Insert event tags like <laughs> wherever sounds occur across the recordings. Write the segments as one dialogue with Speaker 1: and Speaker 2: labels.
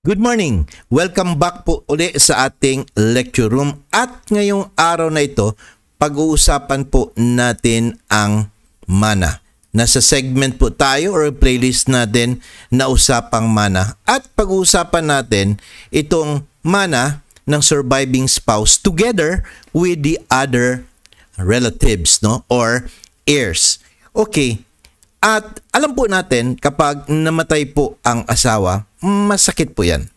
Speaker 1: Good morning! Welcome back po uli sa ating lecture room at ngayong araw na ito, pag-uusapan po natin ang mana. Nasa segment po tayo or playlist natin na usapang mana at pag-uusapan natin itong mana ng surviving spouse together with the other relatives no or heirs. Okay, at alam po natin kapag namatay po ang asawa, masakit po 'yan.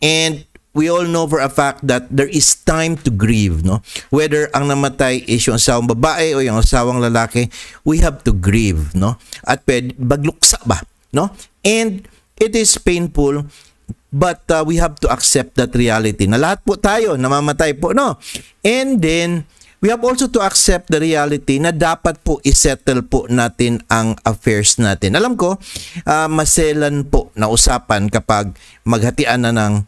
Speaker 1: And we all know for a fact that there is time to grieve, no? Whether ang namatay is yung asawang babae o yung asawang lalaki, we have to grieve, no? At pwede, bagluksa ba, no? And it is painful but uh, we have to accept that reality na lahat po tayo namamatay po, no? And then We have also to accept the reality na dapat po isettle po natin ang affairs natin. Alam ko, uh, maselan po na usapan kapag maghatian na ng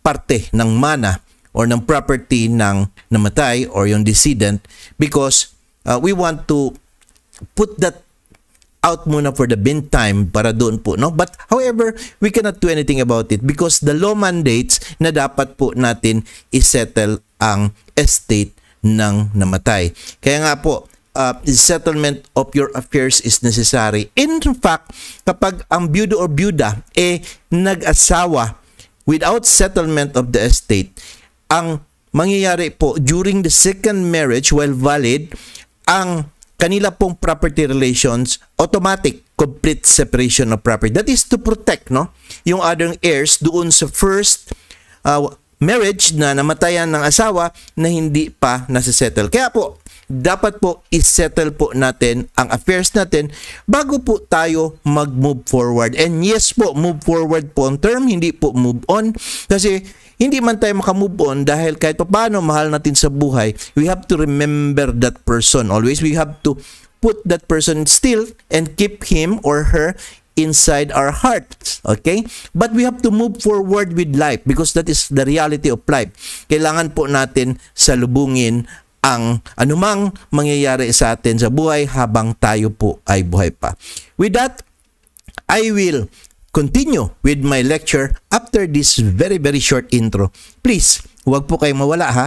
Speaker 1: parte ng mana or ng property ng namatay or yung decedent because uh, we want to put that out muna for the bin time para doon po no but however we cannot do anything about it because the law mandates na dapat po natin isettle ang estate nang namatay. Kaya nga po, uh, settlement of your affairs is necessary. In fact, kapag ang byudo or byuda eh nag-asawa without settlement of the estate, ang mangyayari po during the second marriage while valid, ang kanila pong property relations automatic complete separation of property. That is to protect no yung other heirs doon sa first uh, marriage na namatayan ng asawa na hindi pa nasisettle. Kaya po, dapat po isettle po natin ang affairs natin bago po tayo mag-move forward. And yes po, move forward po on term, hindi po move on. Kasi hindi man tayo makamove on dahil kahit pa paano mahal natin sa buhay, we have to remember that person. Always we have to put that person still and keep him or her inside our hearts. Okay? But we have to move forward with life because that is the reality of life. Kailangan po natin salubungin ang anumang mangyayari sa atin sa buhay habang tayo po ay buhay pa. With that, I will continue with my lecture after this very very short intro. Please, huwag po kayong mawala ha.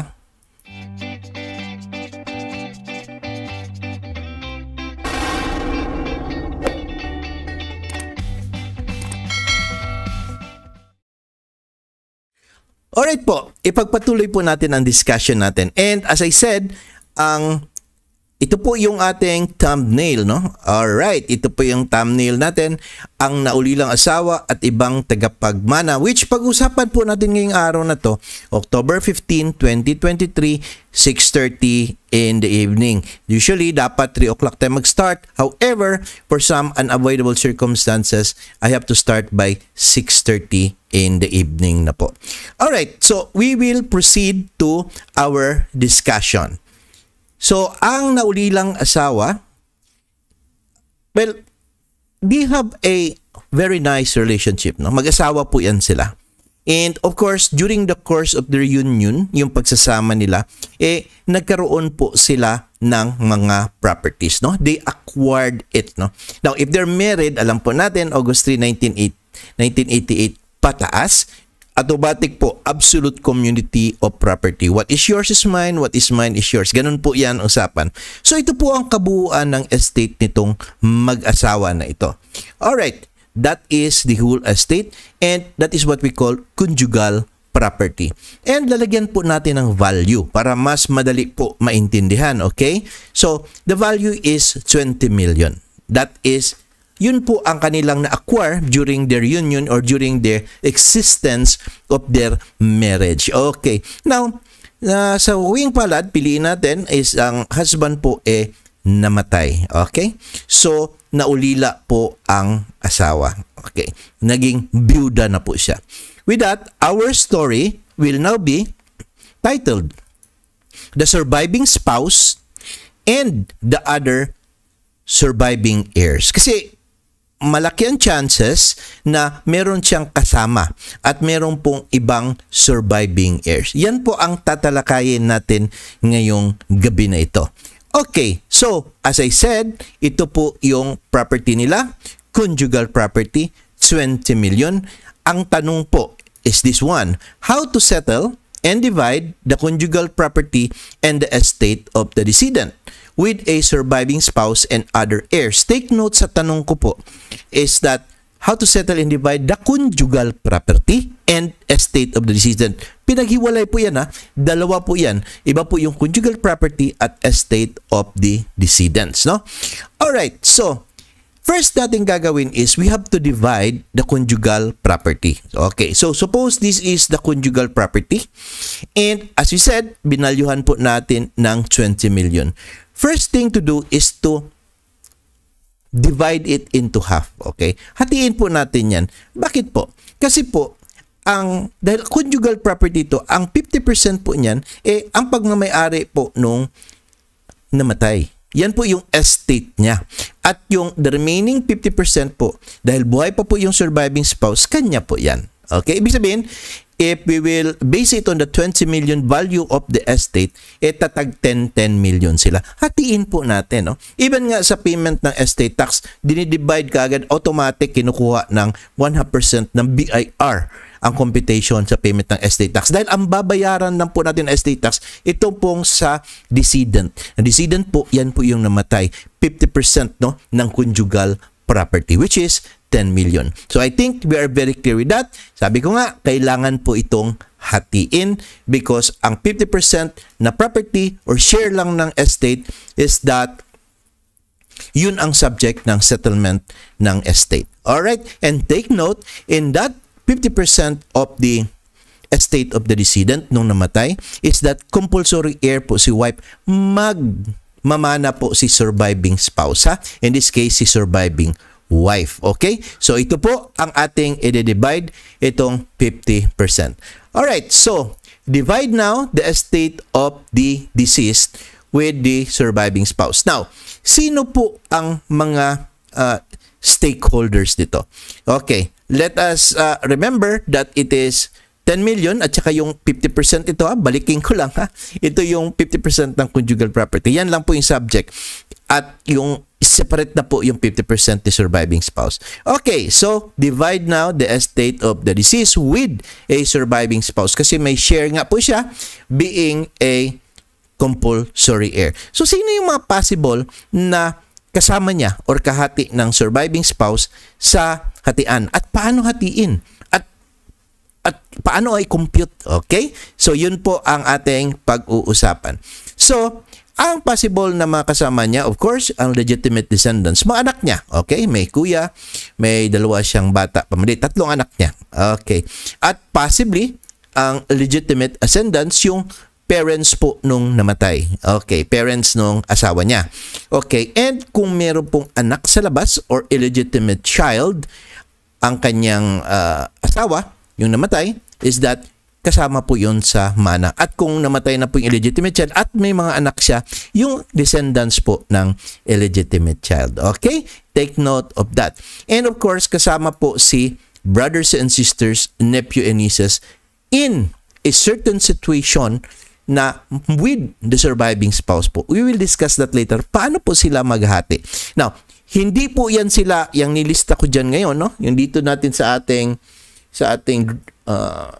Speaker 1: Alright po, ipagpatuloy po natin ang discussion natin. And as I said, ang ito po yung ating thumbnail, no? Alright, ito po yung thumbnail natin, ang naulilang asawa at ibang tagapagmana, which pag-usapan po natin ngayong araw na to, October 15, 2023, 6.30 in the evening. Usually, dapat 3 o'clock tayo mag-start. However, for some unavoidable circumstances, I have to start by 6.30 in the evening na po. Alright, so we will proceed to our discussion. So, ang naulilang asawa, well, they have a very nice relationship. No? Mag-asawa po yan sila. And of course, during the course of their union, yung pagsasama nila, eh, nagkaroon po sila ng mga properties. No? They acquired it. No? Now, if they're married, alam po natin, August 3, 1988, pataas automatic po, absolute community of property. What is yours is mine, what is mine is yours. Ganun po yan usapan. So ito po ang kabuuan ng estate nitong mag-asawa na ito. Alright, that is the whole estate and that is what we call conjugal property. And lalagyan po natin ng value para mas madali po maintindihan, okay? So, the value is 20 million. That is yun po ang kanilang na-acquire during their union or during their existence of their marriage. Okay. Now, uh, sa huwing palad, piliin natin is ang husband po eh namatay. Okay? So, naulila po ang asawa. Okay. Naging byuda na po siya. With that, our story will now be titled The Surviving Spouse and the Other Surviving Heirs. Kasi malaki ang chances na meron siyang kasama at meron pong ibang surviving heirs. Yan po ang tatalakayin natin ngayong gabi na ito. Okay, so as I said, ito po yung property nila, conjugal property, 20 million. Ang tanong po is this one, how to settle and divide the conjugal property and the estate of the decedent with a surviving spouse and other heirs. Take note sa tanong ko po is that how to settle and divide the conjugal property and estate of the decedent. Pinaghiwalay po yan ha. Dalawa po yan. Iba po yung conjugal property at estate of the decedents. No? Alright, so First natin gagawin is we have to divide the conjugal property. Okay, so suppose this is the conjugal property. And as we said, binalyuhan po natin ng 20 million. First thing to do is to divide it into half. Okay, hatiin po natin yan. Bakit po? Kasi po, ang dahil conjugal property to, ang 50% po niyan, eh, ang pagmamayari po nung namatay. Yan po yung estate niya. At yung the remaining 50% po, dahil buhay pa po yung surviving spouse, kanya po yan. Okay? Ibig sabihin, if we will base it on the 20 million value of the estate, eh tatag 10-10 million sila. Hatiin po natin. No? Even nga sa payment ng estate tax, dinidivide kaagad automatic kinukuha ng 100% ng BIR ang computation sa payment ng estate tax. Dahil ang babayaran ng po natin estate tax, ito pong sa decedent. Ang decedent po, yan po yung namatay. 50% no, ng conjugal property which is 10 million. So I think we are very clear with that. Sabi ko nga, kailangan po itong hatiin because ang 50% na property or share lang ng estate is that yun ang subject ng settlement ng estate. Alright? And take note, in that 50% of the estate of the decedent nung namatay is that compulsory heir po si wife mag mamana po si surviving spouse ha? In this case, si surviving wife. Okay? So, ito po ang ating i-divide itong 50%. all right so, divide now the estate of the deceased with the surviving spouse. Now, sino po ang mga uh, stakeholders dito? Okay, let us uh, remember that it is 10 million at saka yung 50% ito ha, ah, balikin ko lang ha. Ito yung 50% ng conjugal property. Yan lang po yung subject. At yung separate na po yung 50% ni surviving spouse. Okay, so divide now the estate of the deceased with a surviving spouse kasi may share nga po siya being a compulsory heir. So sino yung mga possible na kasama niya or kahati ng surviving spouse sa hatian. At paano hatiin? At at paano ay compute? Okay? So yun po ang ating pag-uusapan. So ang possible na mga kasama niya, of course, ang legitimate descendants, mga anak niya. Okay, may kuya, may dalawa siyang bata, pamilya, tatlong anak niya. Okay. At possibly, ang legitimate ascendants, yung parents po nung namatay. Okay, parents nung asawa niya. Okay, and kung meron pong anak sa labas or illegitimate child, ang kanyang uh, asawa, yung namatay, is that kasama po yun sa mana. At kung namatay na po yung illegitimate child at may mga anak siya, yung descendants po ng illegitimate child. Okay? Take note of that. And of course, kasama po si brothers and sisters, nephew and nieces in a certain situation na with the surviving spouse po. We will discuss that later. Paano po sila maghati? Now, hindi po yan sila, yang nilista ko diyan ngayon, no? yung dito natin sa ating, sa ating uh,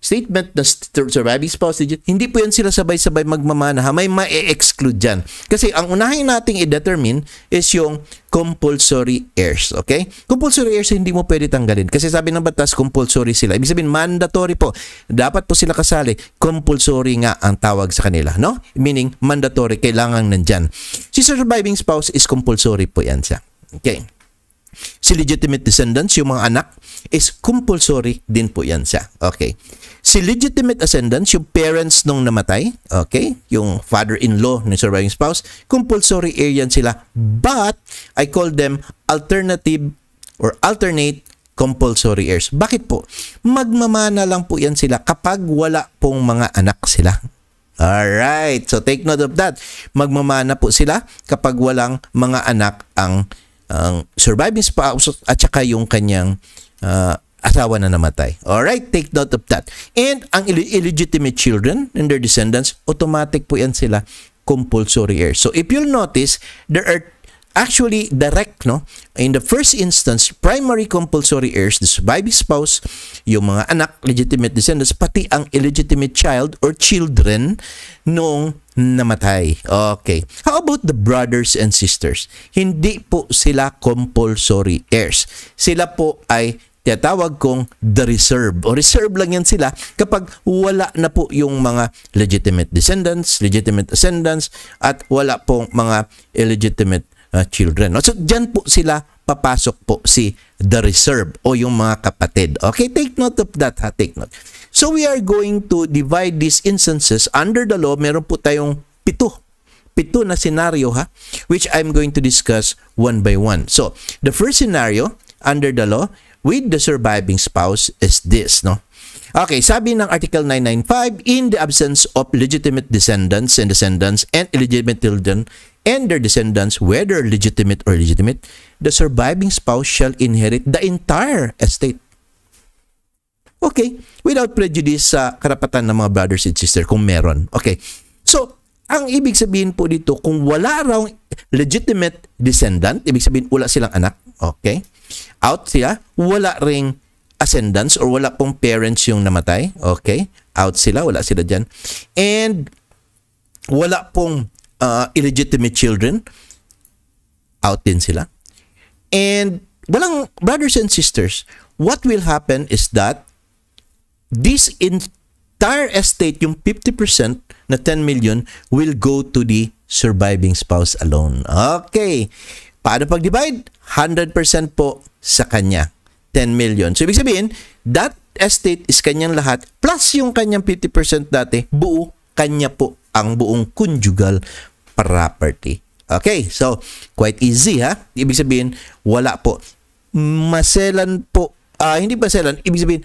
Speaker 1: statement na surviving spouse, hindi po yan sila sabay-sabay magmamana. May ma-exclude dyan. Kasi ang unahin nating i-determine is yung compulsory heirs. Okay? Compulsory heirs hindi mo pwede tanggalin. Kasi sabi ng batas, compulsory sila. Ibig sabihin, mandatory po. Dapat po sila kasali. Compulsory nga ang tawag sa kanila. No? Meaning, mandatory. Kailangan nandyan. Si surviving spouse is compulsory po yan siya. Okay. Si legitimate descendants, yung mga anak, is compulsory din po yan siya. Okay. Si legitimate ascendants, yung parents nung namatay, okay, yung father-in-law ng surviving spouse, compulsory heir yan sila. But, I call them alternative or alternate compulsory heirs. Bakit po? Magmamana lang po yan sila kapag wala pong mga anak sila. Alright, so take note of that. Magmamana po sila kapag walang mga anak ang ang surviving spouse at saka yung kanyang uh, asawa na namatay. All right, take note of that. And ang Ill- illegitimate children and their descendants, automatic po yan sila compulsory heirs. So if you'll notice, there are actually direct no in the first instance primary compulsory heirs the surviving spouse yung mga anak legitimate descendants pati ang illegitimate child or children nung namatay okay how about the brothers and sisters hindi po sila compulsory heirs sila po ay tinatawag kong the reserve. O reserve lang yan sila kapag wala na po yung mga legitimate descendants, legitimate ascendants, at wala pong mga illegitimate uh, children. No? So dyan po sila papasok po si the reserve o yung mga kapatid. Okay, take note of that ha, take note. So we are going to divide these instances under the law. Meron po tayong pito. Pito na scenario ha, which I'm going to discuss one by one. So the first scenario under the law with the surviving spouse is this, no? Okay, sabi ng Article 995, in the absence of legitimate descendants and descendants and illegitimate children, and their descendants, whether legitimate or illegitimate, the surviving spouse shall inherit the entire estate. Okay, without prejudice sa karapatan ng mga brothers and sister kung meron. Okay, so ang ibig sabihin po dito, kung wala raw legitimate descendant, ibig sabihin wala silang anak, okay, out sila, wala ring ascendants or wala pong parents yung namatay, okay, out sila, wala sila dyan. And wala pong uh, illegitimate children. Out din sila. And walang brothers and sisters, what will happen is that this entire estate, yung 50% na 10 million, will go to the surviving spouse alone. Okay. Paano pag-divide? 100% po sa kanya. 10 million. So, ibig sabihin, that estate is kanyang lahat plus yung kanyang 50% dati, buo kanya po ang buong conjugal property. Okay, so quite easy ha. Ibig sabihin, wala po. Maselan po, uh, hindi maselan, ibig sabihin,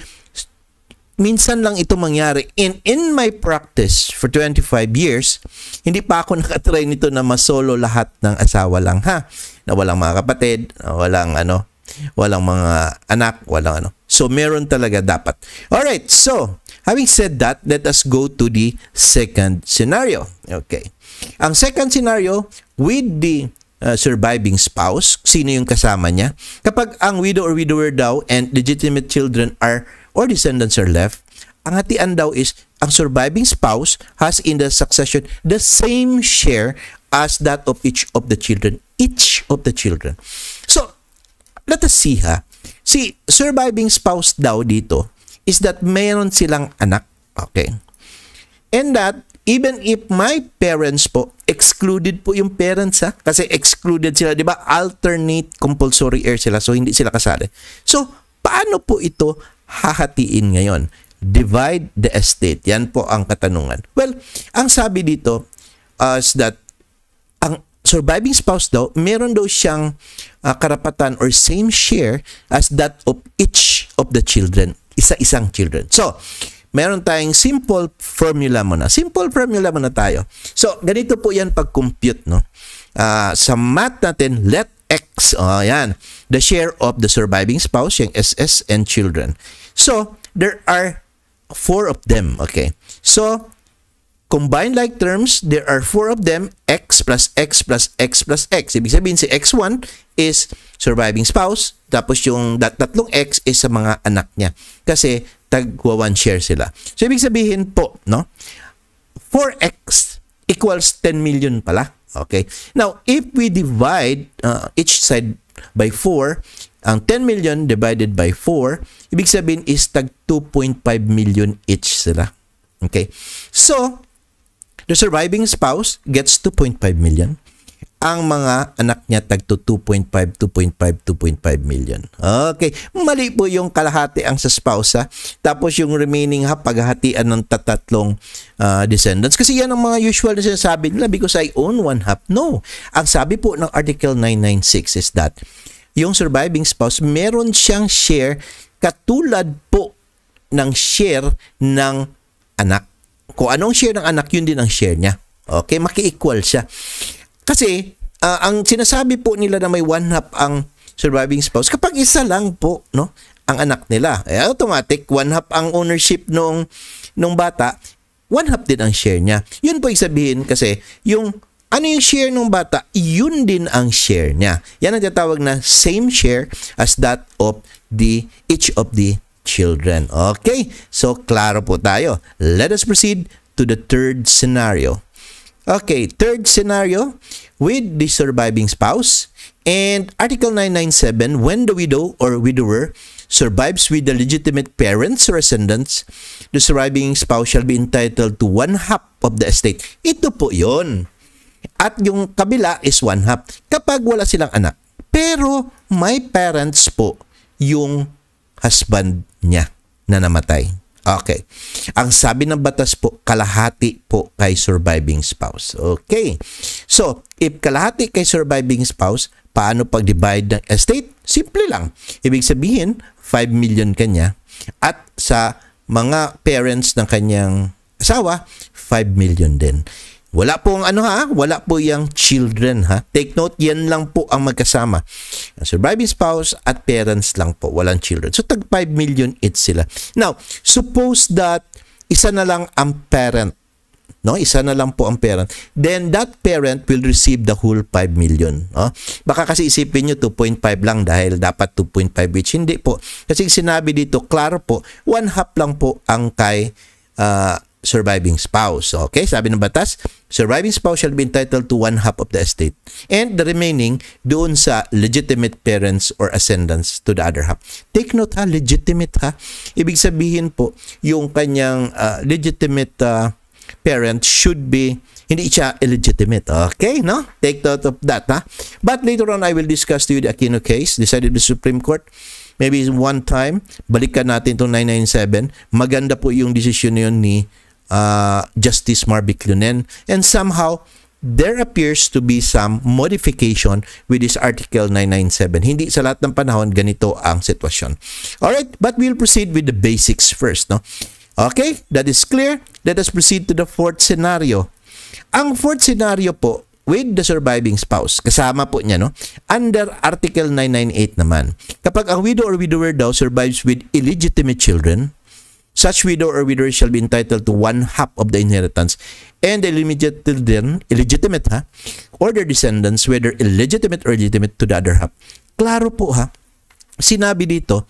Speaker 1: minsan lang ito mangyari. In, in my practice for 25 years, hindi pa ako <laughs> nakatry nito na masolo lahat ng asawa lang ha. Na walang mga kapatid, walang ano, walang mga anak, walang ano. So meron talaga dapat. All right, so having said that, let us go to the second scenario. Okay. Ang second scenario, with the uh, surviving spouse, sino yung kasama niya. Kapag ang widow or widower daw and legitimate children are or descendants are left, ang hatian daw is ang surviving spouse has in the succession the same share as that of each of the children. Each of the children. So, let us see ha. Si surviving spouse daw dito is that mayroon silang anak. Okay. And that Even if my parents po, excluded po yung parents ha. Kasi excluded sila, di ba? Alternate compulsory heir sila. So, hindi sila kasali. So, paano po ito hahatiin ngayon? Divide the estate. Yan po ang katanungan. Well, ang sabi dito uh, is that ang surviving spouse daw, meron daw siyang uh, karapatan or same share as that of each of the children isa-isang children. So, meron tayong simple formula muna. Simple formula muna tayo. So, ganito po yan pag-compute. No? Uh, sa math natin, let X, oh, yan, the share of the surviving spouse, yung SS, and children. So, there are four of them, okay? So, combined like terms, there are four of them, X plus X plus X plus X. Ibig sabihin si X1 is surviving spouse, tapos yung tatlong X is sa mga anak niya. Kasi tagwa one share sila. So ibig sabihin po, no? 4x equals 10 million pala. Okay? Now, if we divide uh, each side by 4, ang 10 million divided by 4, ibig sabihin is tag 2.5 million each sila. Okay? So, the surviving spouse gets 2.5 million ang mga anak niya tagto 2.5, 2.5, 2.5 million. Okay, mali po yung kalahati ang sa spouse ha. Tapos yung remaining ha, paghahatian ng tatatlong uh, descendants. Kasi yan ang mga usual na sinasabi nila because I own one half. No, ang sabi po ng Article 996 is that yung surviving spouse, meron siyang share katulad po ng share ng anak. Kung anong share ng anak, yun din ang share niya. Okay, maki-equal siya. Kasi uh, ang sinasabi po nila na may one half ang surviving spouse kapag isa lang po no ang anak nila eh automatic one half ang ownership nung nung bata one half din ang share niya yun po sabihin kasi yung ano yung share nung bata yun din ang share niya yan ang tatawag na same share as that of the each of the children okay so klaro po tayo let us proceed to the third scenario Okay, third scenario, with the surviving spouse. And Article 997, when the widow or widower survives with the legitimate parents or ascendants, the surviving spouse shall be entitled to one-half of the estate. Ito po yon. At yung kabila is one-half kapag wala silang anak. Pero may parents po yung husband niya na namatay. Okay. Ang sabi ng batas po, kalahati po kay surviving spouse. Okay. So, if kalahati kay surviving spouse, paano pag-divide ng estate? Simple lang. Ibig sabihin, 5 million kanya at sa mga parents ng kanyang asawa, 5 million din. Wala po ang ano ha, wala po yung children ha. Take note, yan lang po ang magkasama. Ang surviving spouse at parents lang po, walang children. So tag 5 million it sila. Now, suppose that isa na lang ang parent no isa na lang po ang parent then that parent will receive the whole 5 million no? baka kasi isipin niyo 2.5 lang dahil dapat 2.5 which hindi po kasi sinabi dito klaro po one half lang po ang kay uh, surviving spouse. Okay, sabi ng batas, surviving spouse shall be entitled to one half of the estate and the remaining doon sa legitimate parents or ascendants to the other half. Take note ha, legitimate ha. Ibig sabihin po, yung kanyang uh, legitimate uh, parent should be hindi siya illegitimate. Okay, no? Take note of that, ha? But later on, I will discuss to you the Aquino case decided by the Supreme Court maybe one time, balikan natin itong 997. Maganda po yung decision yun ni uh, Justice Marvick Lunen. And somehow, there appears to be some modification with this Article 997. Hindi sa lahat ng panahon ganito ang sitwasyon. Alright, but we'll proceed with the basics first. No? Okay, that is clear. Let us proceed to the fourth scenario. Ang fourth scenario po, with the surviving spouse, kasama po niya, no? Under Article 998 naman. Kapag ang widow or widower daw survives with illegitimate children, Such widow or widower shall be entitled to one half of the inheritance, and the illegitimate children, illegitimate ha, or their descendants, whether illegitimate or legitimate, to the other half. Klaro po ha, sinabi dito,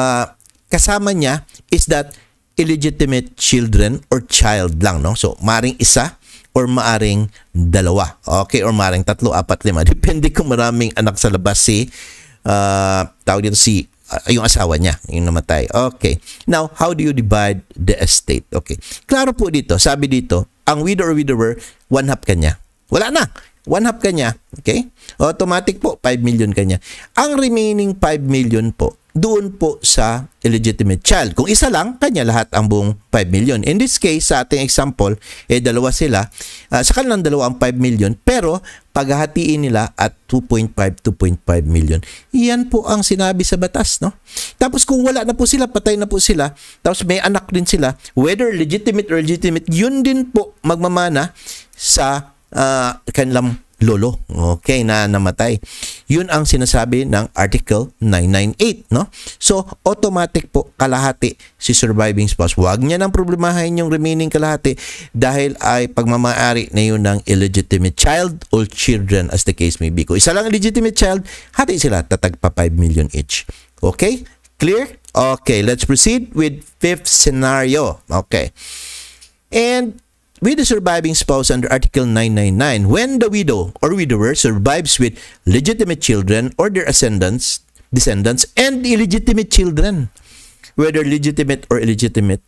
Speaker 1: uh, kasama niya is that illegitimate children or child lang. No? So, maring isa or maaring dalawa. Okay, or maaring tatlo, apat, lima. <laughs> Depende kung maraming anak sa labas si, uh, tawag dito si uh, yung asawa niya, yung namatay. Okay. Now, how do you divide the estate? Okay. Klaro po dito, sabi dito, ang widow or widower, one half kanya. Wala na. One half kanya. Okay? Automatic po, 5 million kanya. Ang remaining 5 million po, doon po sa illegitimate child. Kung isa lang, kanya lahat ang buong 5 million. In this case, sa ating example, eh dalawa sila. Uh, sa kanilang dalawa ang 5 million, pero paghahatiin nila at 2.5, 2.5 million. Iyan po ang sinabi sa batas. No? Tapos kung wala na po sila, patay na po sila, tapos may anak din sila, whether legitimate or legitimate, yun din po magmamana sa uh, kanilang lolo. Okay, na namatay. Yun ang sinasabi ng Article 998. No? So, automatic po kalahati si surviving spouse. Huwag niya nang problemahin yung remaining kalahati dahil ay pagmamaari na yun ng illegitimate child or children as the case may be. Kung isa lang legitimate child, hati sila tatagpa 5 million each. Okay? Clear? Okay, let's proceed with fifth scenario. Okay. And with the surviving spouse under Article 999 when the widow or widower survives with legitimate children or their ascendants, descendants, and illegitimate children, whether legitimate or illegitimate.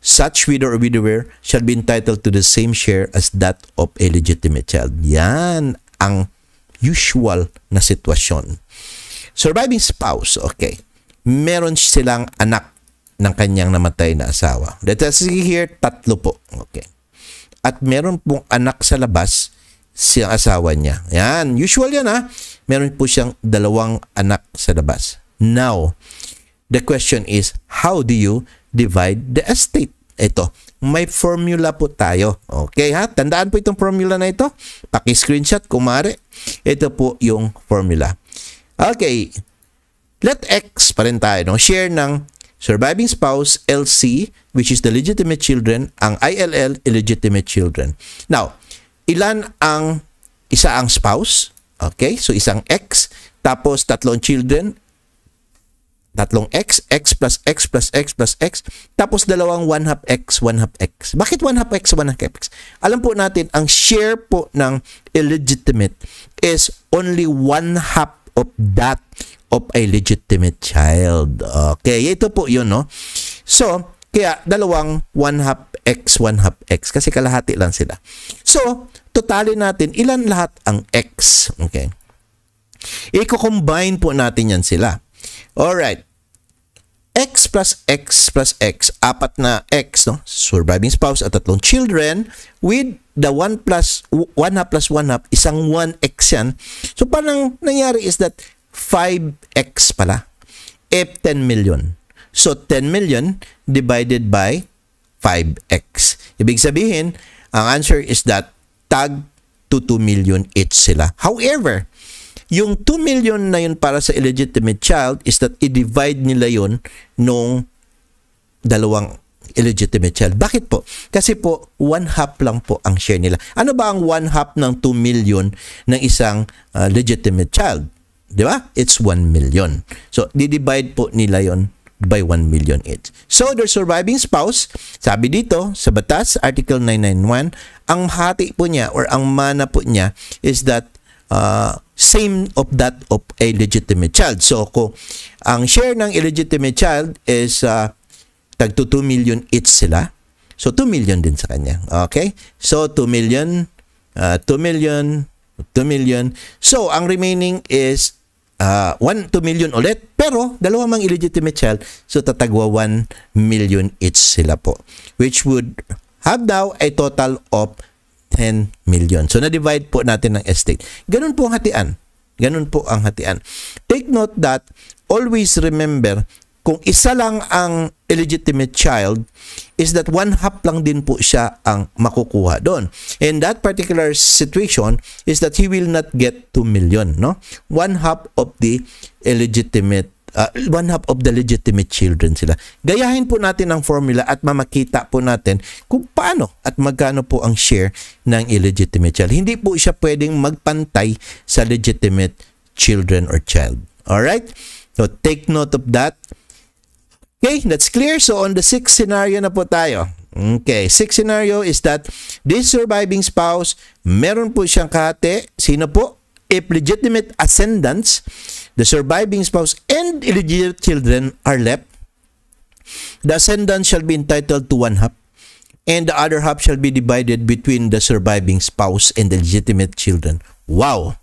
Speaker 1: Such widow or widower shall be entitled to the same share as that of a legitimate child. Yan ang usual na sitwasyon. Surviving spouse, okay. Meron silang anak ng kanyang namatay na asawa. Let us see here, tatlo po. Okay at meron pong anak sa labas siyang asawa niya. Yan, usual yan ha. Meron po siyang dalawang anak sa labas. Now, the question is, how do you divide the estate? Ito, may formula po tayo. Okay ha? Tandaan po itong formula na ito. Paki-screenshot kung maaari. Ito po yung formula. Okay. Let X pa rin tayo. No? Share ng surviving spouse, LC, which is the legitimate children, ang ILL, illegitimate children. Now, ilan ang isa ang spouse? Okay, so isang X, tapos tatlong children, tatlong X, X plus X plus X plus X, tapos dalawang 1 half X, 1 half X. Bakit 1 half X, 1 half X? Alam po natin, ang share po ng illegitimate is only 1 half of that of a legitimate child. Okay, ito po yun, no? So, kaya dalawang 1 half x, 1 half x kasi kalahati lang sila. So, totally natin ilan lahat ang x. Okay. Iko-combine po natin yan sila. Alright. X plus X plus X, apat na X, no? surviving spouse at tatlong children with the 1 plus, 1 half plus 1 half, isang 1X yan. So parang nangyari is that 5x pala. If 10 million. So 10 million divided by 5x. Ibig sabihin, ang answer is that tag to 2 million each sila. However, yung 2 million na yun para sa illegitimate child is that i-divide nila yun nung dalawang illegitimate child. Bakit po? Kasi po, one half lang po ang share nila. Ano ba ang one half ng 2 million ng isang uh, legitimate child? Di ba? It's 1 million. So, di-divide po nila yon by 1 million each. So, their surviving spouse, sabi dito sa batas, Article 991, ang hati po niya or ang mana po niya is that uh, same of that of a legitimate child. So, ko ang share ng illegitimate child is uh, tag 2 million each sila. So, 2 million din sa kanya. Okay? So, 2 million, uh, 2 million, 2 million. So, ang remaining is uh, 1 to million ulit. Pero dalawa mang illegitimate child, so tatagwa 1 million each sila po. Which would have daw a total of 10 million. So na-divide po natin ng estate. Ganun po ang hatian. Ganun po ang hatian. Take note that always remember kung isa lang ang illegitimate child, is that one half lang din po siya ang makukuha doon. In that particular situation, is that he will not get 2 million. No? One half of the illegitimate uh, one half of the legitimate children sila. Gayahin po natin ang formula at mamakita po natin kung paano at magkano po ang share ng illegitimate child. Hindi po siya pwedeng magpantay sa legitimate children or child. Alright? So take note of that. Okay, that's clear. So on the sixth scenario na po tayo. Okay, sixth scenario is that this surviving spouse, meron po siyang kate. Sino po? If legitimate ascendants, the surviving spouse and illegitimate children are left, the ascendant shall be entitled to one half and the other half shall be divided between the surviving spouse and the legitimate children. Wow!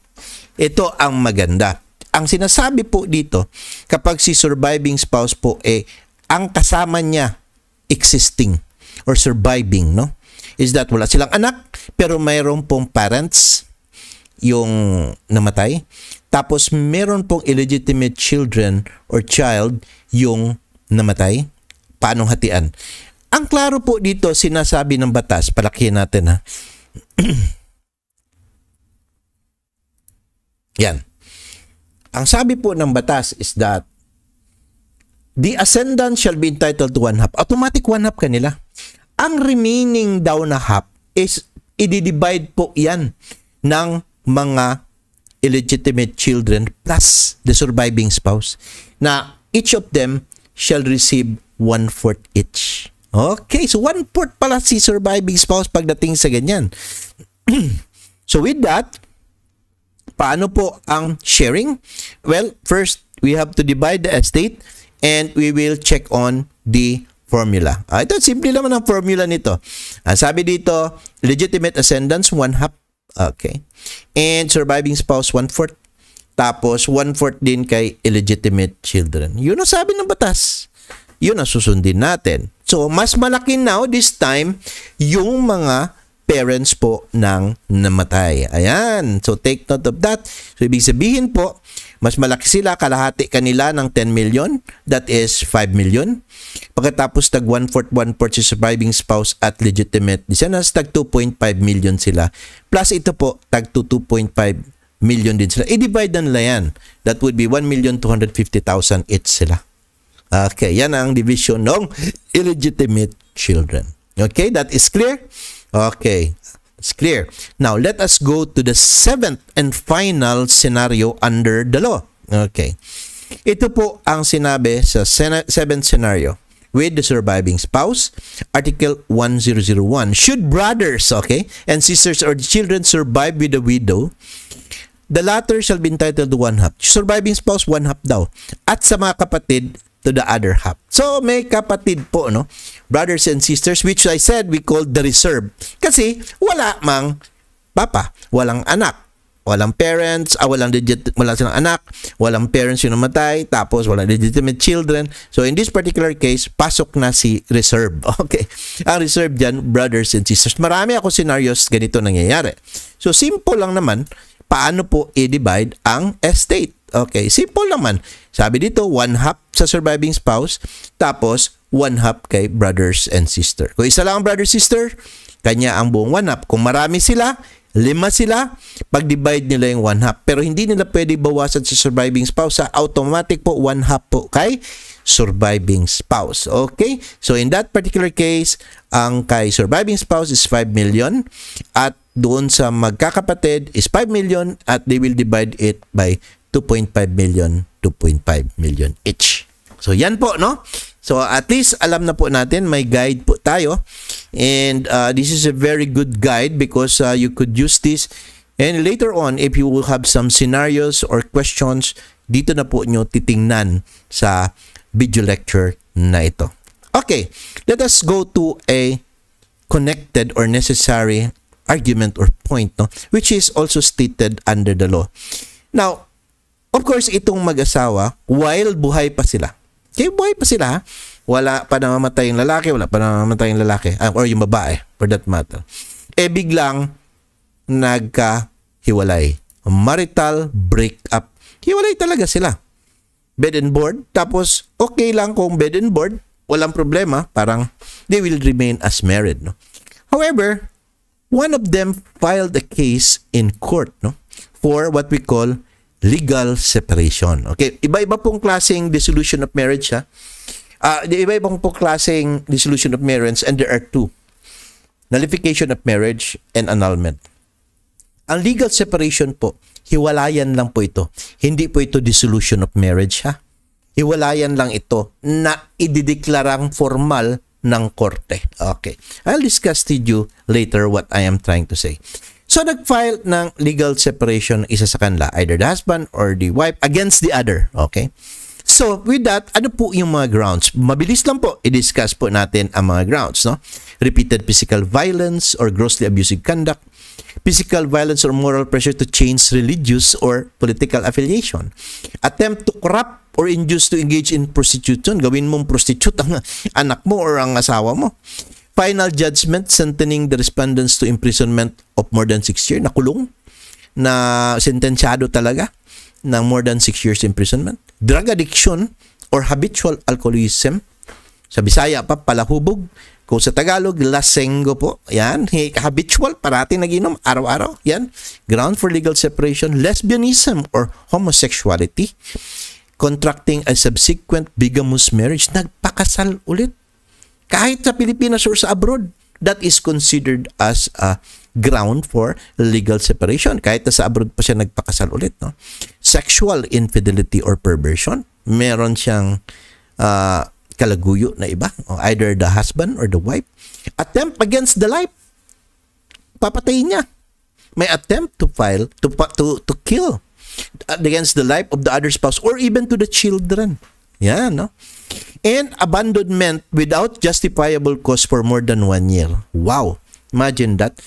Speaker 1: Ito ang maganda. Ang sinasabi po dito, kapag si surviving spouse po eh ang kasama niya existing or surviving, no? Is that wala silang anak, pero mayroon pong parents yung namatay. Tapos meron pong illegitimate children or child yung namatay. Paano hatian? Ang klaro po dito, sinasabi ng batas, palakihin natin ha. <clears throat> Yan. Ang sabi po ng batas is that The ascendant shall be entitled to one half. Automatic one half kanila. Ang remaining daw na half is i-divide po yan ng mga illegitimate children plus the surviving spouse na each of them shall receive one-fourth each. Okay, so one-fourth pala si surviving spouse pagdating sa ganyan. <clears throat> so with that, paano po ang sharing? Well, first, we have to divide the estate and we will check on the formula. Ah, ito, simple naman ang formula nito. Ah, sabi dito, legitimate ascendance, one half. Okay. And surviving spouse, one fourth. Tapos, one-fourth din kay illegitimate children. Yun ang sabi ng batas. Yun ang susundin natin. So, mas malaki now this time yung mga parents po ng namatay. Ayan. So, take note of that. So, ibig sabihin po, mas malaki sila, kalahati kanila ng 10 million, that is 5 million. Pagkatapos tag 1 fourth 1 fourth si surviving spouse at legitimate descendants, tag 2.5 million sila. Plus ito po, tag 2.5 million din sila. I-divide na nila yan. That would be 1,250,000 each sila. Okay, yan ang division ng illegitimate children. Okay, that is clear? Okay. It's clear. Now, let us go to the seventh and final scenario under the law. Okay. Ito po ang sinabi sa seventh scenario with the surviving spouse. Article 1001. Should brothers, okay, and sisters or children survive with the widow, the latter shall be entitled to one half. Surviving spouse, one half daw. At sa mga kapatid, to the other half. So may kapatid po no, brothers and sisters which I said we call the reserve. Kasi wala mang papa, walang anak. Walang parents, ah, walang legit, wala silang anak, walang parents yung namatay, tapos walang legitimate children. So in this particular case, pasok na si reserve. <laughs> Okay. Ang reserve dyan, brothers and sisters. Marami ako scenarios ganito nangyayari. So simple lang naman, paano po i-divide ang estate. Okay, simple naman. Sabi dito, one half sa surviving spouse, tapos one half kay brothers and sister. Kung isa lang ang brother-sister, kanya ang buong one half. Kung marami sila, lima sila, pag-divide nila yung one half. Pero hindi nila pwede bawasan sa surviving spouse. Sa automatic po, one half po kay surviving spouse. Okay? So in that particular case, ang kay surviving spouse is 5 million at doon sa magkakapatid is 5 million at they will divide it by 2.5 million 2.5 million each. So yan po no. So at least alam na po natin may guide po tayo and uh, this is a very good guide because uh, you could use this and later on if you will have some scenarios or questions dito na po nyo titingnan sa video lecture na ito. Okay, let us go to a connected or necessary argument or point no which is also stated under the law. Now, Of course, itong mag-asawa, while buhay pa sila. Kaya buhay pa sila, wala pa namamatay yung lalaki, wala pa namamatay yung lalaki, ah, or yung babae, for that matter. E biglang, nagkahiwalay. Marital breakup. Hiwalay talaga sila. Bed and board. Tapos, okay lang kung bed and board, walang problema, parang they will remain as married. No? However, one of them filed a case in court no? for what we call legal separation. Okay, iba-iba pong klaseng dissolution of marriage ha. Uh, iba-iba pong klaseng dissolution of marriage and there are two. Nullification of marriage and annulment. Ang legal separation po, hiwalayan lang po ito. Hindi po ito dissolution of marriage ha. Hiwalayan lang ito na idideklarang formal ng korte. Okay. I'll discuss to you later what I am trying to say. So nag-file ng legal separation isa sa kanila, either the husband or the wife against the other. Okay? So with that, ano po yung mga grounds? Mabilis lang po, i-discuss po natin ang mga grounds. No? Repeated physical violence or grossly abusive conduct, physical violence or moral pressure to change religious or political affiliation, attempt to corrupt or induce to engage in prostitution. Gawin mong prostitute ang <laughs> anak mo or ang asawa mo final judgment sentencing the respondents to imprisonment of more than 6 years, nakulong, na sentensyado talaga ng more than 6 years imprisonment. Drug addiction or habitual alcoholism. Sa Bisaya pa, palahubog. Kung sa Tagalog, lasenggo po. Yan, habitual, parati naginom, araw-araw. Yan, ground for legal separation, lesbianism or homosexuality. Contracting a subsequent bigamous marriage. Nagpakasal ulit kahit sa Pilipinas or sa abroad, that is considered as a ground for legal separation. Kahit na sa abroad pa siya nagpakasal ulit. No? Sexual infidelity or perversion, meron siyang uh, kalaguyo na iba. Either the husband or the wife. Attempt against the life, papatayin niya. May attempt to file, to, to, to kill against the life of the other spouse or even to the children. Yan, no? and abandonment without justifiable cause for more than one year. Wow! Imagine that.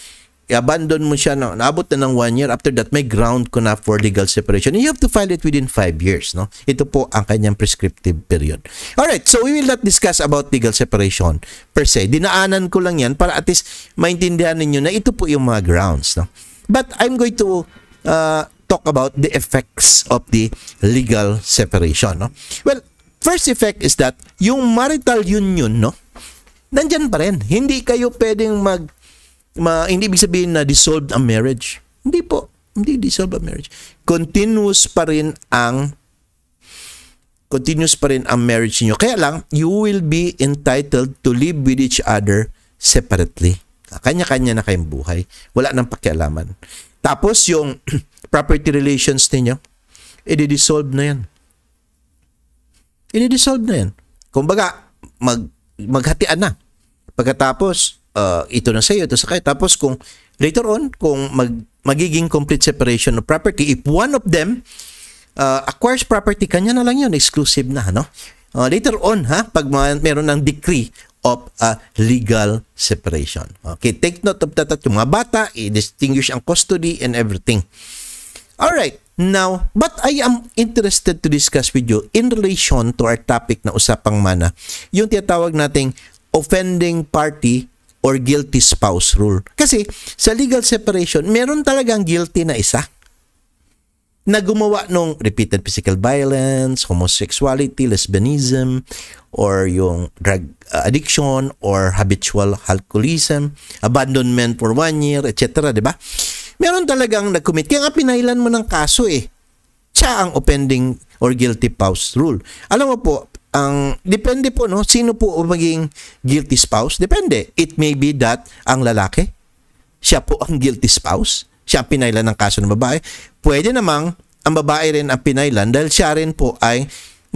Speaker 1: I-abandon mo siya, na, naabot na ng one year. After that, may ground ko na for legal separation. you have to file it within five years. No? Ito po ang kanyang prescriptive period. Alright, so we will not discuss about legal separation per se. Dinaanan ko lang yan para at least maintindihan ninyo na ito po yung mga grounds. No? But I'm going to uh, talk about the effects of the legal separation. No? Well, First effect is that yung marital union, no? nandiyan pa rin. Hindi kayo pwedeng mag, ma, hindi ibig sabihin na dissolved ang marriage. Hindi po. Hindi dissolved ang marriage. Continuous pa rin ang continuous pa rin ang marriage niyo. Kaya lang, you will be entitled to live with each other separately. Kanya-kanya na kayong buhay. Wala nang pakialaman. Tapos yung <clears throat> property relations ninyo, i-dissolve na yan. Ini-dissolve na yan. Kumbaga, mag, maghatian na. Pagkatapos, uh, ito na sa iyo, ito sa kayo. Tapos kung later on, kung mag, magiging complete separation of property, if one of them uh, acquires property, kanya na lang yun, exclusive na. No? Uh, later on, ha, pag meron ng decree of a legal separation. Okay, take note of that yung mga bata, i-distinguish ang custody and everything. Alright, now, but I am interested to discuss with you in relation to our topic na usapang mana, yung tinatawag nating offending party or guilty spouse rule. Kasi sa legal separation, meron talagang guilty na isa na gumawa nung repeated physical violence, homosexuality, lesbianism, or yung drug addiction, or habitual alcoholism, abandonment for one year, etc. ba? Diba? meron talagang nag-commit. Kaya nga pinailan mo ng kaso eh. Siya ang offending or guilty spouse rule. Alam mo po, ang depende po no, sino po maging guilty spouse? Depende. It may be that ang lalaki, siya po ang guilty spouse, siya pinailan ng kaso ng babae. Pwede namang ang babae rin ang pinailan dahil siya rin po ay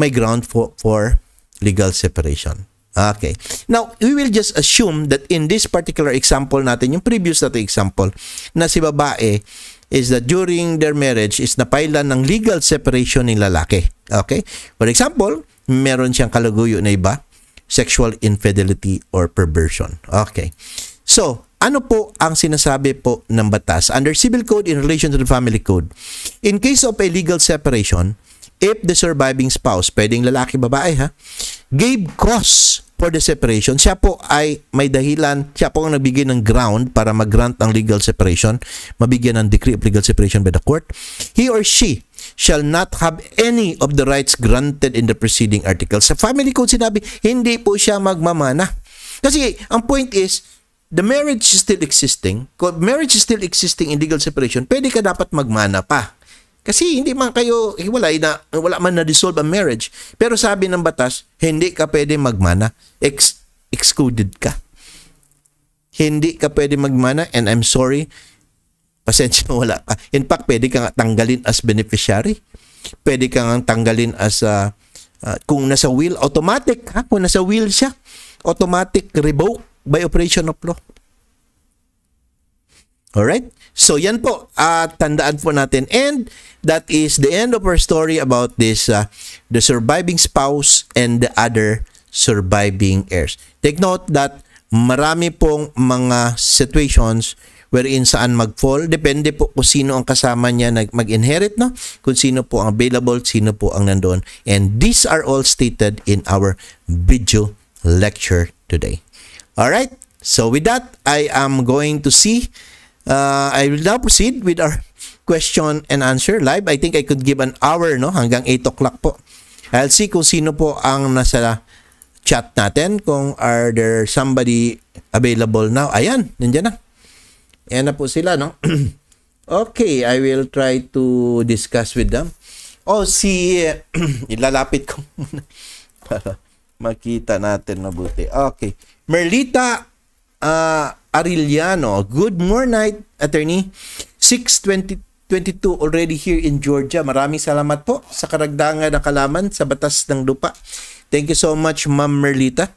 Speaker 1: may ground for, for legal separation. Okay. Now, we will just assume that in this particular example natin, yung previous natin example, na si babae is that during their marriage is napailan ng legal separation ng lalaki. Okay? For example, meron siyang kalaguyo na iba, sexual infidelity or perversion. Okay. So, ano po ang sinasabi po ng batas? Under Civil Code in relation to the Family Code, in case of a legal separation, if the surviving spouse, pwedeng lalaki, babae ha, gave cause for the separation. Siya po ay may dahilan, siya po ang nagbigay ng ground para mag-grant ang legal separation, mabigyan ng decree of legal separation by the court. He or she shall not have any of the rights granted in the preceding article. Sa family code sinabi, hindi po siya magmamana. Kasi ang point is, the marriage is still existing. Kung marriage is still existing in legal separation, pwede ka dapat magmana pa. Kasi hindi man kayo hiwalay na wala man na-dissolve ang marriage. Pero sabi ng batas, hindi ka pwede magmana. Ex excluded ka. Hindi ka pwede magmana and I'm sorry, pasensya na wala ka. In fact, pwede kang tanggalin as beneficiary. Pwede kang tanggalin as uh, uh, kung nasa will, automatic ha? Kung nasa will siya, automatic revoke by operation of law. Alright? So yan po, uh, tandaan po natin. And that is the end of our story about this, uh, the surviving spouse and the other surviving heirs. Take note that marami pong mga situations wherein saan magfall Depende po kung sino ang kasama niya mag-inherit, no? kung sino po ang available, sino po ang nandoon. And these are all stated in our video lecture today. all right so with that, I am going to see Uh, I will now proceed with our question and answer live. I think I could give an hour no hanggang 8 o'clock po. I'll see kung sino po ang nasa chat natin. Kung are there somebody available now. Ayan, nandiyan na. Ayan na po sila, no? <clears throat> okay, I will try to discuss with them. Oh, si... Uh, <clears throat> ilalapit ko <laughs> muna para makita natin mabuti. Okay. Merlita uh, Arillano. Good morning, night, attorney. 620 already here in Georgia. Maraming salamat po sa karagdangan na kalaman sa batas ng lupa. Thank you so much, Ma'am Merlita.